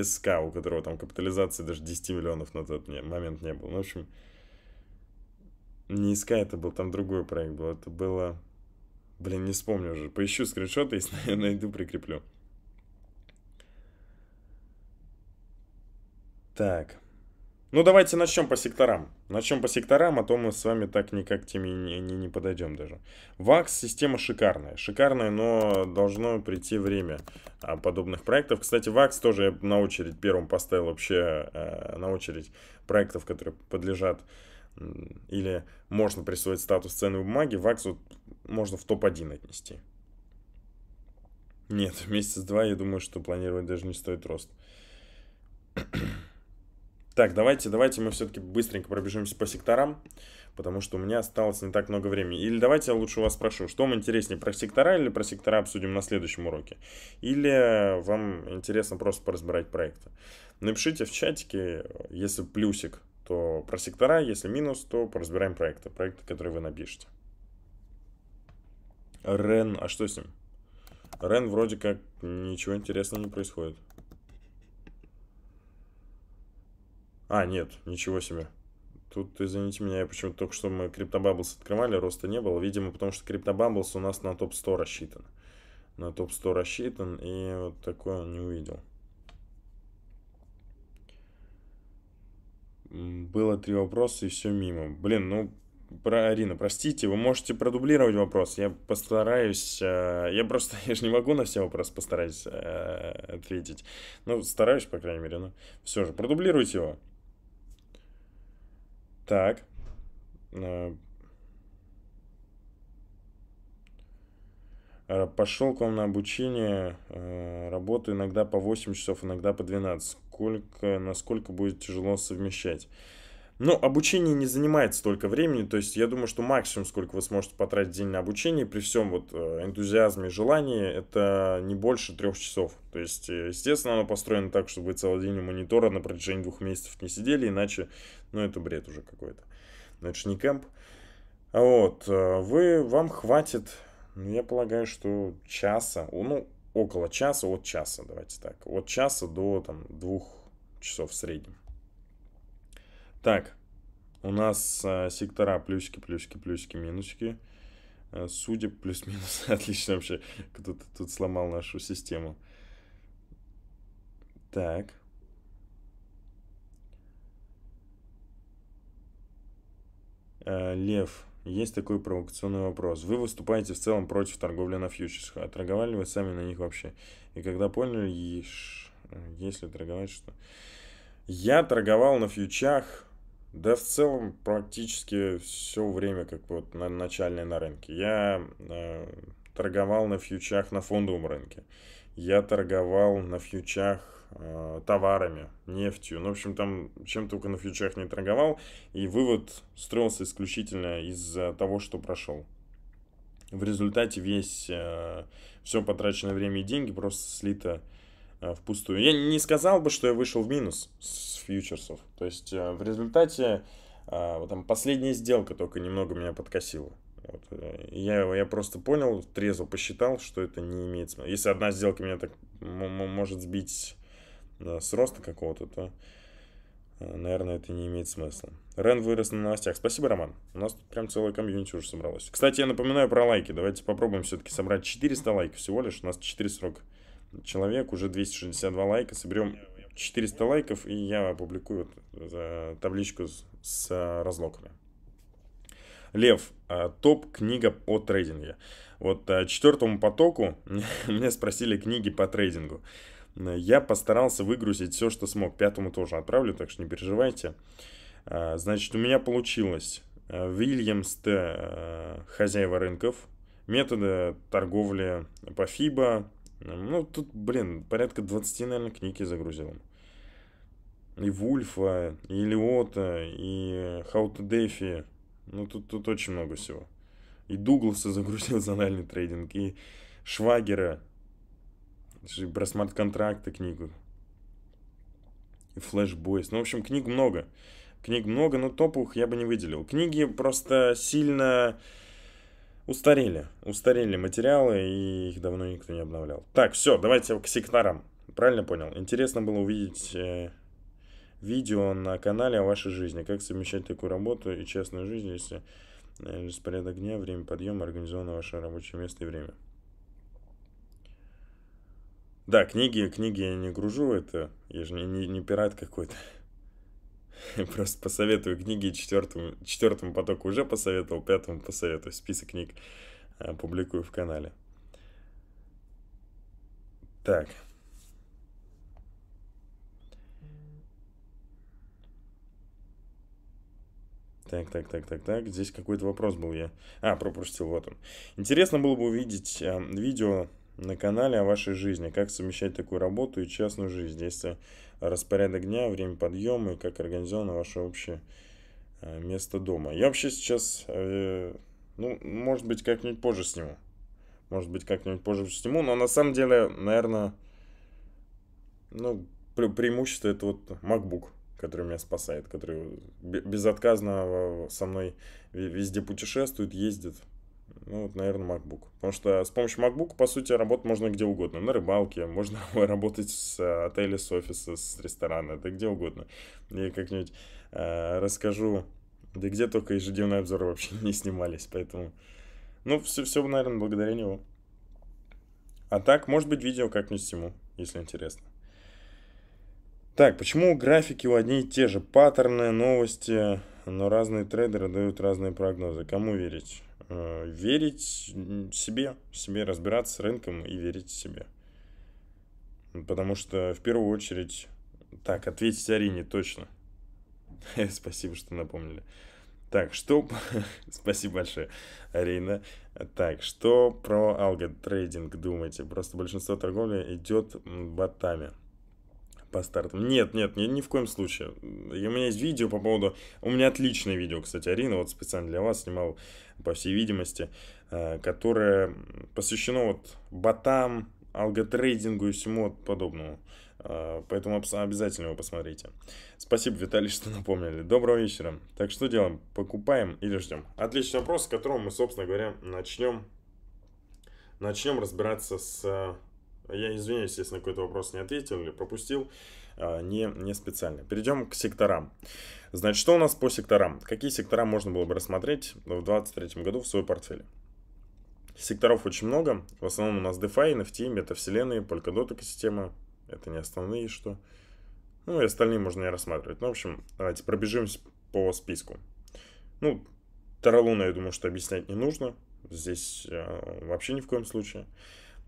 СК, у которого там капитализации даже 10 миллионов на тот момент не было. Ну, в общем, не Иска это был, там другой проект был. Это было... Блин, не вспомню уже. Поищу скриншоты, [LAUGHS] если найду, прикреплю. Так. Ну, давайте начнем по секторам. Начнем по секторам, а то мы с вами так никак к теме не, не, не подойдем даже. ВАКС система шикарная. Шикарная, но должно прийти время а, подобных проектов. Кстати, ВАКС тоже я на очередь первым поставил вообще э, на очередь проектов, которые подлежат э, или можно присвоить статус ценной бумаги, ВАКС вот можно в топ-1 отнести. Нет, месяц-два, я думаю, что планировать даже не стоит рост. [CLEARS THROAT] Так, давайте, давайте мы все-таки быстренько пробежимся по секторам, потому что у меня осталось не так много времени. Или давайте я лучше вас спрошу, что вам интереснее, про сектора или про сектора обсудим на следующем уроке? Или вам интересно просто поразбирать проекты? Напишите в чатике, если плюсик то про сектора, если минус, то поразбираем проекты, проекты, которые вы напишете. Рен, а что с ним? Рен вроде как ничего интересного не происходит. А, нет, ничего себе. Тут, извините меня, я почему-то только что мы CryptoBubbles открывали, роста не было. Видимо, потому что CryptoBubbles у нас на топ-100 рассчитан. На топ-100 рассчитан, и вот такое он не увидел. было три вопроса и все мимо. Блин, ну, про Арина, простите, вы можете продублировать вопрос. Я постараюсь. Э, я просто [LAUGHS] я же не могу на все вопросы постараюсь э, ответить. Ну, стараюсь, по крайней мере, ну. Все же, продублируйте его. Так. Э, Пошел к вам на обучение, э, работаю иногда по 8 часов, иногда по 12 сколько, насколько будет тяжело совмещать. но ну, обучение не занимает столько времени, то есть я думаю, что максимум, сколько вы сможете потратить день на обучение, при всем вот э, энтузиазме и желании, это не больше трех часов. То есть, э, естественно, оно построено так, чтобы вы целый день у монитора на протяжении двух месяцев не сидели, иначе, ну, это бред уже какой-то. Но это же не кемп. А вот, э, вы, вам хватит, ну, я полагаю, что часа, ну, около часа, от часа, давайте так, от часа до там двух часов в среднем. Так, у нас э, сектора плюсики, плюсики, плюсики, минусики. Э, судя плюс-минус, [LAUGHS] отлично вообще, кто-то тут сломал нашу систему. Так. Э, лев есть такой провокационный вопрос. Вы выступаете в целом против торговли на фьючерсах, а торговали вы сами на них вообще? И когда поняли, ешь, если торговать, что... Я торговал на фьючах, да в целом практически все время, как вот на, начальное на рынке. Я э, торговал на фьючах на фондовом рынке. Я торговал на фьючах Э, товарами, нефтью. Ну, в общем, там чем только на фьючерах не торговал. И вывод строился исключительно из того, что прошел. В результате весь, э, все потраченное время и деньги просто слито э, впустую. Я не сказал бы, что я вышел в минус с фьючерсов. То есть в результате вот там последняя сделка только немного меня подкосила. Вот. Я, я просто понял, трезво посчитал, что это не имеет смысла. Если одна сделка меня так может сбить с роста какого-то, то, э, наверное, это не имеет смысла. Рен вырос на новостях. Спасибо, Роман. У нас тут прям целая комьюнити уже собралась. Кстати, я напоминаю про лайки. Давайте попробуем все-таки собрать 400 лайков всего лишь. У нас 440 человек, уже 262 лайка. Соберем 400 лайков, и я опубликую табличку с, с э, разлоками. Лев, э, топ книга о трейдинге. Вот четвертому потоку [LAUGHS] меня спросили книги по трейдингу. Э, я постарался выгрузить все, что смог. Пятому тоже отправлю, так что не переживайте. Э, значит, у меня получилось Вильямс э, Т. Хозяева рынков. Методы торговли по ФИБА. Ну, тут, блин, порядка 20, наверное, книг я загрузил. И Вульфа, и Лиота, и Хаута Дефи. Ну, тут, тут очень много всего. И Дугласа [LAUGHS] загрузил за анальный трейдинг, и Швагера, даже про смарт-контракты книгу. И Flash Ну, в общем, книг много. Книг много, но топовых я бы не выделил. Книги просто сильно устарели. Устарели материалы, и их давно никто не обновлял. Так, все, давайте к секторам. Правильно понял? Интересно было увидеть э, видео на канале о вашей жизни. Как совмещать такую работу и частную жизнь, если э, распорядок дня, время подъема, организовано ваше рабочее место и время. Да, книги, книги я не гружу, это я же не, не, не пират какой-то. [LAUGHS] Просто посоветую книги четвертому, четвертому потоку уже посоветовал, пятому посоветую. Список книг э, публикую в канале. Так. Так, так, так, так, так. Здесь какой-то вопрос был я. А, пропустил, вот он. Интересно было бы увидеть э, видео на канале о вашей жизни, как совмещать такую работу и частную жизнь. Если э, распорядок дня, время подъема и как организовано ваше общее э, место дома. Я вообще сейчас, э, ну, может быть, как-нибудь позже сниму. Может быть, как-нибудь позже сниму, но на самом деле, наверное, ну, преимущество это вот MacBook, который меня спасает, который безотказно со мной везде путешествует, ездит ну, вот, наверное, MacBook. Потому что с помощью MacBook, по сути, работать можно где угодно. На рыбалке, можно [LAUGHS] работать с э, отеля, с офиса, с ресторана, да где угодно. Я как-нибудь э, расскажу, да где только ежедневные обзоры вообще [LAUGHS] не снимались, поэтому... Ну, все, все, наверное, благодаря него. А так, может быть, видео как-нибудь сниму, если интересно. Так, почему графики у одни и те же паттерны, новости, но разные трейдеры дают разные прогнозы? Кому верить? Э, верить себе, себе разбираться с рынком и верить себе. Потому что в первую очередь... Так, ответить Арине точно. [LAUGHS] Спасибо, что напомнили. Так, что... [LAUGHS] Спасибо большое, Арина. Так, что про алготрейдинг думаете? Просто большинство торговли идет ботами по стартам. Нет, нет, ни, ни в коем случае. И у меня есть видео по поводу... У меня отличное видео, кстати, Арина, вот специально для вас снимал по всей видимости, э, которое посвящено вот ботам, алготрейдингу и всему подобному. Э, поэтому обязательно его посмотрите. Спасибо, Виталий, [LAUGHS] что напомнили. Доброго вечера. Так что делаем? Покупаем или ждем? Отличный вопрос, с которым мы, собственно говоря, начнем, начнем разбираться с... Э, я извиняюсь, если на какой-то вопрос не ответил или пропустил. А, не, не специально. Перейдем к секторам. Значит, что у нас по секторам? Какие сектора можно было бы рассмотреть в 2023 году в свой портфель? Секторов очень много. В основном у нас DeFi, NFT, метавселенные, Polkadot экосистема. Это не основные, что... Ну и остальные можно не рассматривать. Ну, в общем, давайте пробежимся по списку. Ну, Таралуна, я думаю, что объяснять не нужно. Здесь э, вообще ни в коем случае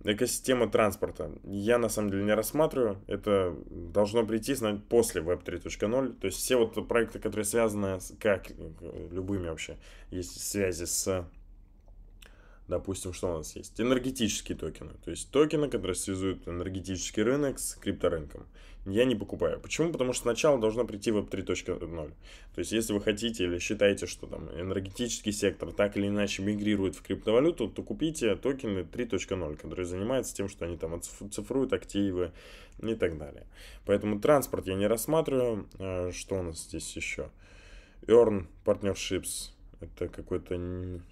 экосистема транспорта. Я на самом деле не рассматриваю. Это должно прийти после Web 3.0. То есть все вот проекты, которые связаны с как э, любыми вообще, есть связи с Допустим, что у нас есть? Энергетические токены. То есть токены, которые связывают энергетический рынок с крипторынком. Я не покупаю. Почему? Потому что сначала должно прийти Web 3.0. То есть если вы хотите или считаете, что там энергетический сектор так или иначе мигрирует в криптовалюту, то купите токены 3.0, которые занимаются тем, что они там цифруют активы и так далее. Поэтому транспорт я не рассматриваю. Э, что у нас здесь еще? Earn Partnerships это какой-то...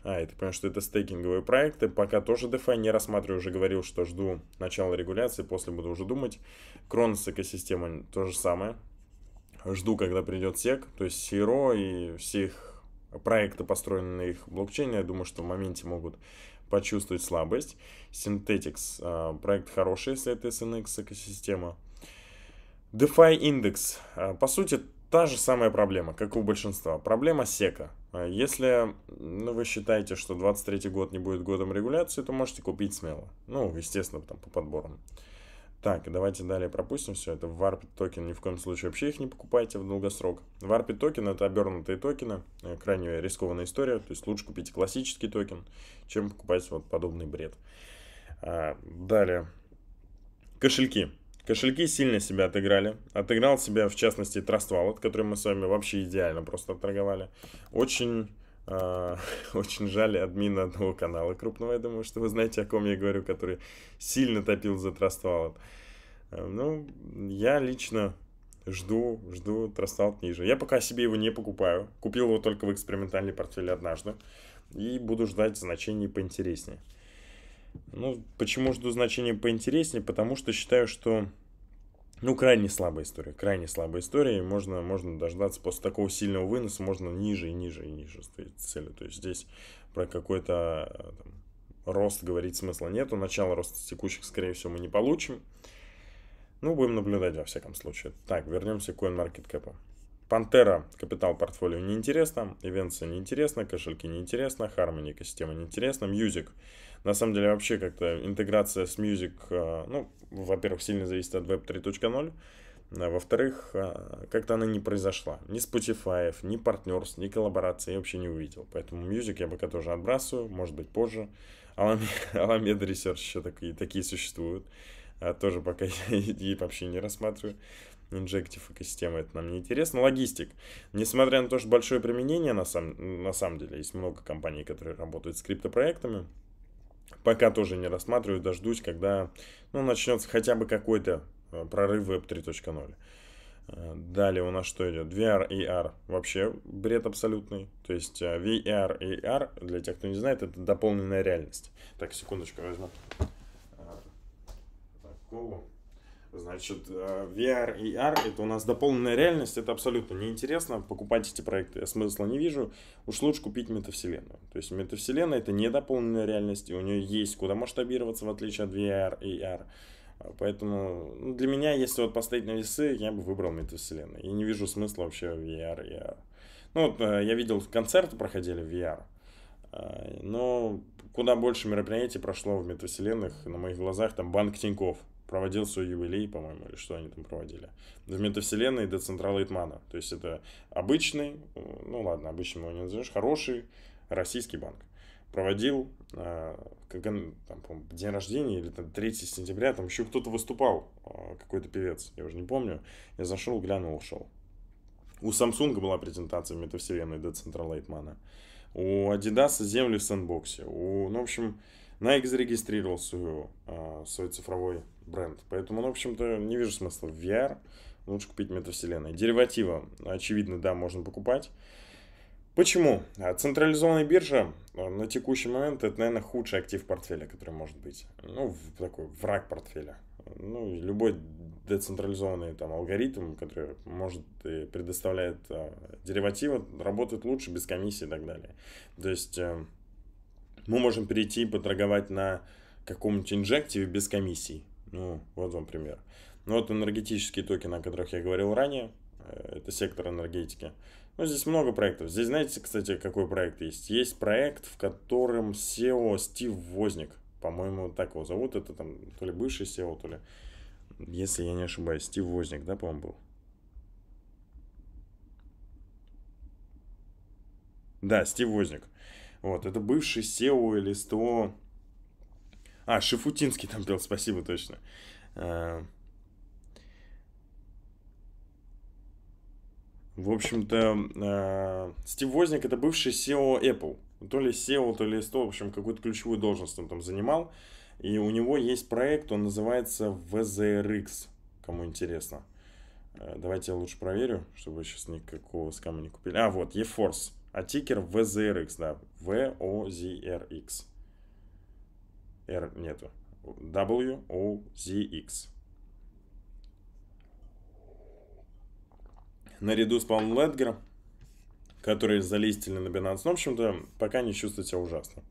А, это потому что это стейкинговые проекты. Пока тоже DeFi не рассматриваю, уже говорил, что жду начала регуляции, после буду уже думать. Кронос экосистема то же самое. Жду, когда придет SEC, то есть Сиро и все их проекты, построенные на их блокчейне, я думаю, что в моменте могут почувствовать слабость. Synthetics, а, проект хороший, если это SNX экосистема. DeFi индекс. А, по сути, та же самая проблема, как и у большинства. Проблема сека. А если ну, вы считаете, что 23 год не будет годом регуляции, то можете купить смело. Ну, естественно, там по подборам. Так, давайте далее пропустим все это. Варпит токен ни в коем случае вообще их не покупайте в долгосрок. Варпит токен это обернутые токены, э, крайне рискованная история, то есть лучше купить классический токен, чем покупать вот подобный бред. А, далее. Кошельки. Кошельки сильно себя отыграли. Отыграл себя, в частности, Trust Wallet, который мы с вами вообще идеально просто отторговали. Очень э, [LAUGHS] очень жаль админа одного канала крупного, я думаю, что вы знаете, о ком я говорю, который сильно топил за Trust Wallet. Э, ну, я лично жду, жду Trust Wallet ниже. Я пока себе его не покупаю. Купил его только в экспериментальный портфель однажды. И буду ждать значений поинтереснее. Ну, почему жду значения поинтереснее? Потому что считаю, что ну, крайне слабая история, крайне слабая история, и можно, можно дождаться после такого сильного выноса, можно ниже и ниже и ниже стоит цели. То есть здесь про какой-то э, там, рост говорить смысла нету, начало роста текущих, скорее всего, мы не получим. Ну, будем наблюдать во всяком случае. Так, вернемся к CoinMarketCap. Пантера, капитал портфолио неинтересно, Эвенция неинтересно, кошельки неинтересно, Хармоника система неинтересна, Мьюзик. Music на самом деле вообще как-то интеграция с Music, э, ну, во-первых, сильно зависит от Web 3.0, а во-вторых, э, как-то она не произошла. Ни Spotify, ни партнерств, ни коллаборации я вообще не увидел. Поэтому Music я пока тоже отбрасываю, может быть, позже. Alameda Research еще такие, такие существуют. Э, тоже пока [LAUGHS] я и вообще не рассматриваю. Инжектив экосистема, это нам не интересно. Логистик. Несмотря на то, что большое применение на, самом на самом деле, есть много компаний, которые работают с криптопроектами, Пока тоже не рассматриваю, дождусь, когда ну, начнется хотя бы какой-то э, прорыв Web 3.0. Э, далее у нас что идет? VR, и AR. Вообще бред абсолютный. То есть э, VR, и AR, для тех, кто не знает, это дополненная реальность. Так, секундочку возьму. Такого. Значит, э, VR и AR — это у нас дополненная реальность, это абсолютно неинтересно, покупать эти проекты я смысла не вижу, уж лучше купить метавселенную. То есть метавселенная — это не дополненная реальность, и у нее есть куда масштабироваться, в отличие от VR и AR. Поэтому ну, для меня, если вот поставить на весы, я бы выбрал метавселенную. И не вижу смысла вообще в VR и AR. Ну, вот, э, я видел, концерты проходили в VR, э, но куда больше мероприятий прошло в метавселенных, на моих глазах, там банк Тинькофф проводил свой юбилей, по-моему, или что они там проводили, в метавселенной Децентралейтмана. То есть это обычный, ну ладно, обычный его не назовешь, хороший российский банк. Проводил э, как, там, день рождения или там 3 сентября, там еще кто-то выступал, э, какой-то певец, я уже не помню. Я зашел, глянул, ушел. У Samsung была презентация метавселенной Децентралейтмана. У Adidas земли в сэндбоксе. У, ну, в общем, Nike зарегистрировал свою, э, свой цифровой бренд. Поэтому, ну, в общем-то, не вижу смысла в VR. Лучше купить метавселенные. Деривативы, очевидно, да, можно покупать. Почему? А, централизованная биржа а, на текущий момент это, наверное, худший актив портфеля, который может быть. Ну, такой враг портфеля. Ну, любой децентрализованный там алгоритм, который может и предоставляет э, а, деривативы, работает лучше без комиссии и так далее. То есть э, мы можем перейти и поторговать на каком-нибудь инжективе без комиссий. Ну, вот вам пример. Ну вот энергетические токены, о которых я говорил ранее, э, это сектор энергетики. Ну, здесь много проектов. Здесь, знаете, кстати, какой проект есть? Есть проект, в котором SEO Стив Возник, по-моему, так его зовут, это там то ли бывший SEO, то ли, если я не ошибаюсь, Стив Возник, да, по-моему, был? Да, Стив Возник. Вот, это бывший SEO или СТО а, Шифутинский там пел, спасибо, точно. А, в общем-то, а, Стив Возник это бывший SEO Apple. То ли SEO, то ли STO, в общем, какую-то ключевую должность он там занимал. И у него есть проект, он называется VZRX, кому интересно. Э, давайте я лучше проверю, чтобы сейчас никакого скама не купили. А, вот, eForce. А тикер VZRX, да. V-O-Z-R-X. R нету. W, O, Z, X. Наряду с Павлом Ледгером, которые залистили на Binance. Ну, в общем-то, пока не чувствую себя ужасно.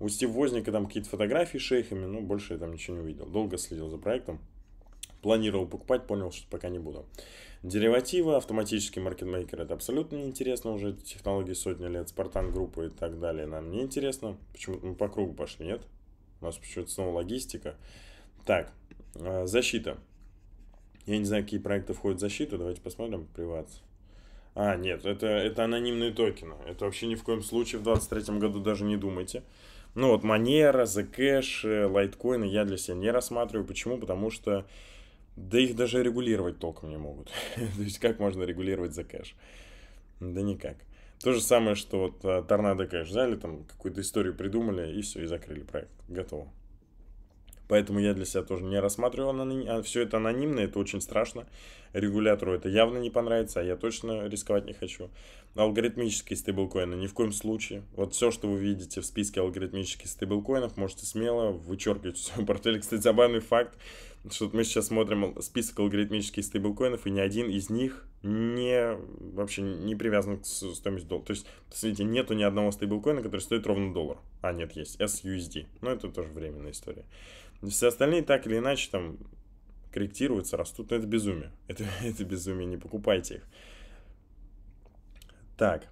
У Стива Возника там какие-то фотографии с шейхами, но больше я там ничего не увидел. Долго следил за проектом. Планировал покупать, понял, что пока не буду. Деривативы, автоматический маркетмейкер, это абсолютно неинтересно уже. Технологии сотни лет, Спартан группы и так далее нам не интересно. Почему-то мы по кругу пошли, нет? У нас почему-то снова логистика. Так, а, защита. Я не знаю, какие проекты входят в защиту. Давайте посмотрим. Приват. А, нет, это, это анонимные токены. Это вообще ни в коем случае в 2023 году даже не думайте. Ну вот Манера, Zcash, лайткоины я для себя не рассматриваю. Почему? Потому что да их даже регулировать толком не могут. [LAUGHS] То есть как можно регулировать Zcash? Да никак. То же самое, что вот э, Торнадо Кэш взяли, там какую-то историю придумали и все, и закрыли проект. Готово. Поэтому я для себя тоже не рассматриваю аноним... А все это анонимно, это очень страшно. Регулятору это явно не понравится, а я точно рисковать не хочу. Алгоритмические стейблкоины ни в коем случае. Вот все, что вы видите в списке алгоритмических стейблкоинов, можете смело вычеркивать все портфель. Кстати, забавный факт что мы сейчас смотрим список алгоритмических стейблкоинов, и ни один из них не вообще не привязан к стоимости доллара. То есть, посмотрите, нету ни одного стейблкоина, который стоит ровно доллар. А, нет, есть SUSD. Но это тоже временная история. Все остальные так или иначе там корректируются, растут. Но это безумие. [LAUGHS] Это, это безумие, не покупайте их. Так.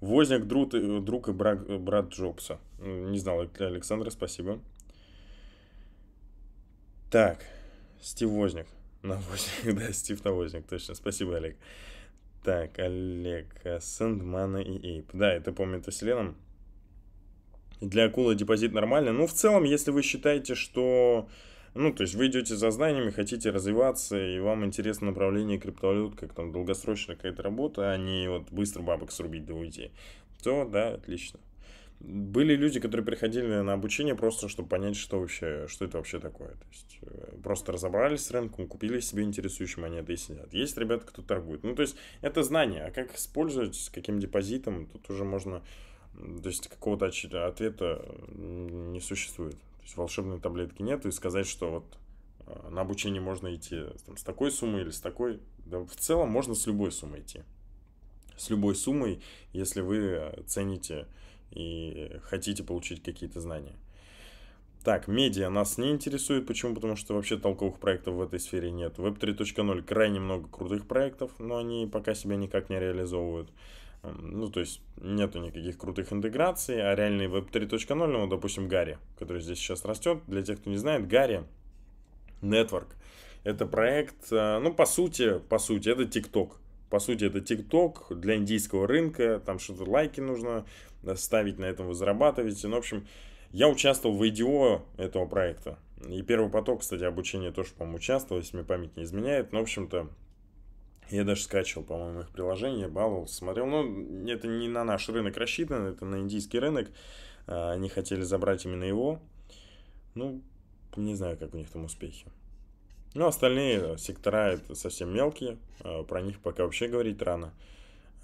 Возник друг, э, друг и брак, э, брат Джобса. Не знал Александра, спасибо. Так, Стив Возник. Навозник, [LAUGHS] да, Стив Навозник, точно. Спасибо, Олег. Так, Олег, э, Сэндмана и Эйп. Да, это помнит о вселенном. Для акулы депозит нормально. Ну, в целом, если вы считаете, что... Ну, то есть вы идете за знаниями, хотите развиваться, и вам интересно направление криптовалют, как там долгосрочная какая-то работа, а не вот быстро бабок срубить да уйти, то да, отлично. Были люди, которые приходили на обучение просто, чтобы понять, что вообще, что это вообще такое. То есть э, просто разобрались с рынком, купили себе интересующие монеты и сидят. Есть ребята, кто торгует. Ну, то есть это знание, а как использовать, с каким депозитом, тут уже можно... То есть какого-то ответа не существует. То есть волшебной таблетки нет, и сказать, что вот э, на обучение можно идти там, с такой суммой или с такой. Да, в целом можно с любой суммой идти. С любой суммой, если вы э, цените и э, хотите получить какие-то знания. Так, медиа нас не интересует. Почему? Потому что вообще толковых проектов в этой сфере нет. Web 3.0 крайне много крутых проектов, но они пока себя никак не реализовывают. Ну, то есть нету никаких крутых интеграций, а реальный Web 3.0, ну, допустим, Гарри, который здесь сейчас растет. Для тех, кто не знает, Гарри Network — это проект, э, ну, по сути, по сути, это TikTok. По сути, это TikTok для индийского рынка, там что-то лайки нужно Э, ставить на этом, вы зарабатываете. Ну, в общем, я участвовал в IDO этого проекта. И первый поток, кстати, обучения тоже, по-моему, участвовал, если мне память не изменяет. Но, ну, в общем-то, я даже скачивал, по-моему, их приложение, баловался, смотрел. Ну, это не на наш рынок рассчитано, это на индийский рынок. А, они хотели забрать именно его. Ну, не знаю, как у них там успехи. Ну, остальные э, сектора это совсем мелкие. А, про них пока вообще говорить рано.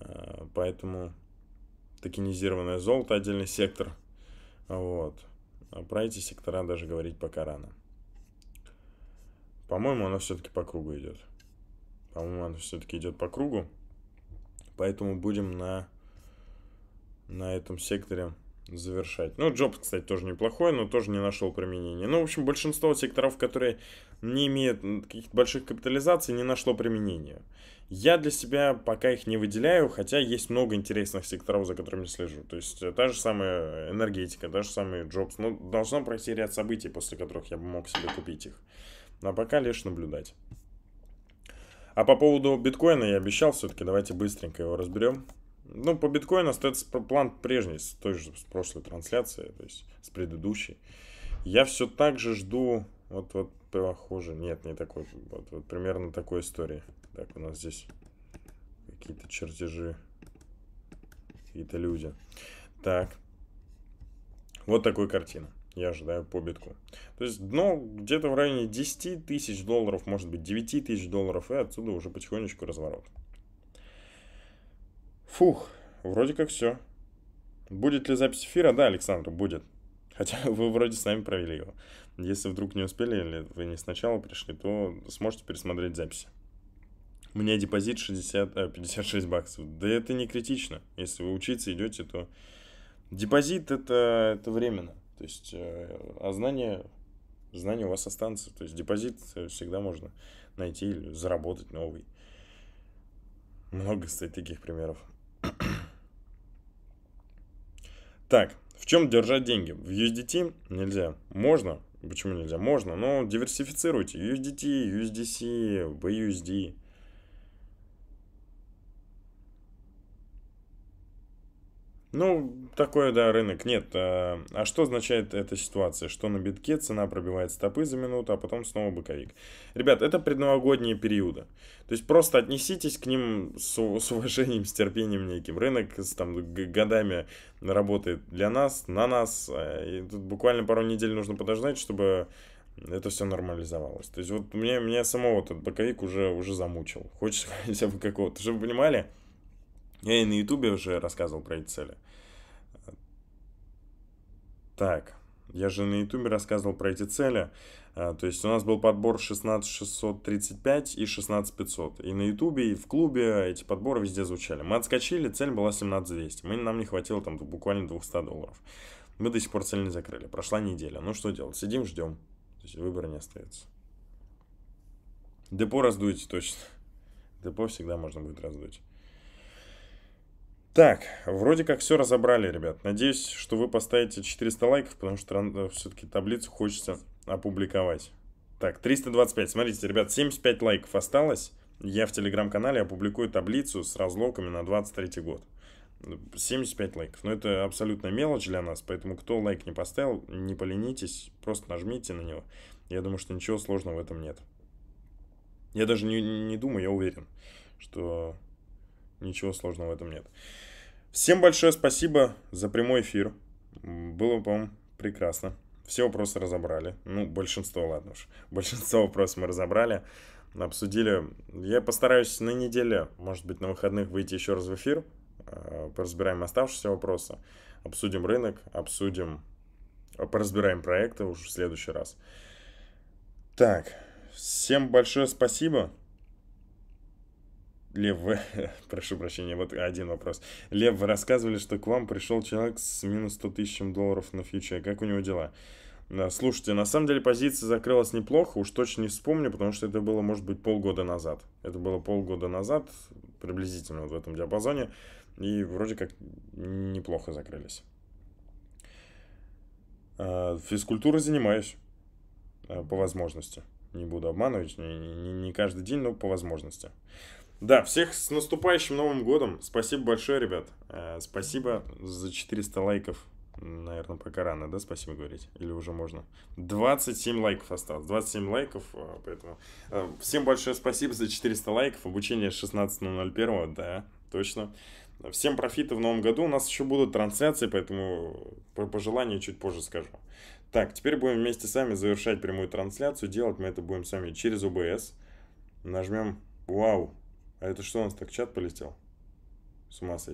А, поэтому токенизированное золото, отдельный сектор. Вот. А про эти сектора даже говорить пока рано. По-моему, оно все-таки по кругу идет. По-моему, оно все-таки идет по кругу. Поэтому будем на, на этом секторе завершать. Ну, Джобс, кстати, тоже неплохой, но тоже не нашел применения. Ну, в общем, большинство секторов, которые не имеют каких-то больших капитализаций, не нашло применения. Я для себя пока их не выделяю, хотя есть много интересных секторов, за которыми слежу. То есть э, та же самая энергетика, та же самая Джобс. Ну, должно пройти ряд событий, после которых я бы мог себе купить их. А пока лишь наблюдать. А по поводу биткоина я обещал, все-таки давайте быстренько его разберем. Ну, по биткоину остается план прежний, с той же с прошлой трансляции, то есть с предыдущей. Я все так же жду, вот, вот, похоже, нет, не такой, вот, вот примерно такой истории. Так, у нас здесь какие-то чертежи, какие-то люди. Так, вот такой картина я ожидаю по битку. То есть дно где-то в районе 10 тысяч долларов, может быть 9 тысяч долларов, и отсюда уже потихонечку разворот. Фух, вроде как все. Будет ли запись эфира? Да, Александр, будет. Хотя [LAUGHS] вы вроде сами провели его. Если вдруг не успели или вы не сначала пришли, то сможете пересмотреть записи. У меня депозит 60, э, 56 баксов. Да это не критично. Если вы учиться идете, то депозит это, это временно. То есть, э, а знания, знания у вас останутся. То есть депозит э, всегда можно найти или заработать новый. Много, кстати, таких примеров. Так, в чем держать деньги? В USDT нельзя. Можно. Почему нельзя? Можно, но диверсифицируйте. USDT, USDC, BUSD. Ну, такое, да, рынок нет. А, а что означает эта ситуация? Что на битке цена пробивает стопы за минуту, а потом снова боковик. Ребят, это предновогодние периоды. То есть просто отнеситесь к ним с, с уважением, с терпением неким. Рынок с, там годами работает для нас, на нас. Э, и тут буквально пару недель нужно подождать, чтобы это все нормализовалось. То есть вот мне, меня самого этот боковик уже, уже замучил. Хочется [LAUGHS] хотя бы какого-то. Чтобы вы понимали, я и на ютубе уже рассказывал про эти цели. Так, я же на ютубе рассказывал про эти цели. А, то есть у нас был подбор 16635 и 16500. И на ютубе, и в клубе эти подборы везде звучали. Мы отскочили, цель была 17200. Мы, нам не хватило там буквально 200 долларов. Мы до сих пор цель не закрыли. Прошла неделя. Ну что делать? Сидим, ждем. То есть выбора не остается. Депо раздуйте точно. Депо всегда можно будет раздуть. Так, вроде как все разобрали, ребят. Надеюсь, что вы поставите 400 лайков, потому что э, все-таки таблицу хочется опубликовать. Так, 325. Смотрите, ребят, 75 лайков осталось. Я в телеграм-канале опубликую таблицу с разлоками на 23 год. 75 лайков. Но это абсолютно мелочь для нас, поэтому кто лайк не поставил, не поленитесь, просто нажмите на него. Я думаю, что ничего сложного в этом нет. Я даже не, не думаю, я уверен, что Ничего сложного в этом нет. Всем большое спасибо за прямой эфир. Было, по-моему, прекрасно. Все вопросы разобрали. Ну, большинство, ладно уж. [LAUGHS] Большинство вопросов мы разобрали, обсудили. Я постараюсь на неделе, может быть, на выходных выйти еще раз в эфир. А, поразбираем оставшиеся вопросы. Обсудим рынок, обсудим... А, поразбираем проекты уже в следующий раз. Так, всем большое спасибо. Лев, вы... [LAUGHS] прошу прощения, вот один вопрос. Лев, вы рассказывали, что к вам пришел человек с минус 100 тысяч долларов на фьючере. Как у него дела? Слушайте, на самом деле позиция закрылась неплохо, уж точно не вспомню, потому что это было, может быть, полгода назад. Это было полгода назад, приблизительно вот в этом диапазоне, и вроде как неплохо закрылись. А, Физкультура занимаюсь, а, по возможности. Не буду обманывать, не каждый день, но по возможности. Да, всех с наступающим Новым Годом. Спасибо большое, ребят. Э, спасибо за 400 лайков. Наверное, пока рано, да, спасибо говорить? Или уже можно? 27 лайков осталось. 27 лайков, э, поэтому... Э, всем большое спасибо за 400 лайков. Обучение 16.01, да, точно. Всем профита в новом году. У нас еще будут трансляции, поэтому по пожелания чуть позже скажу. Так, теперь будем вместе с вами завершать прямую трансляцию. Делать мы это будем сами через ОБС. Нажмем «Вау», а это что, у нас так чат полетел? С ума сойти.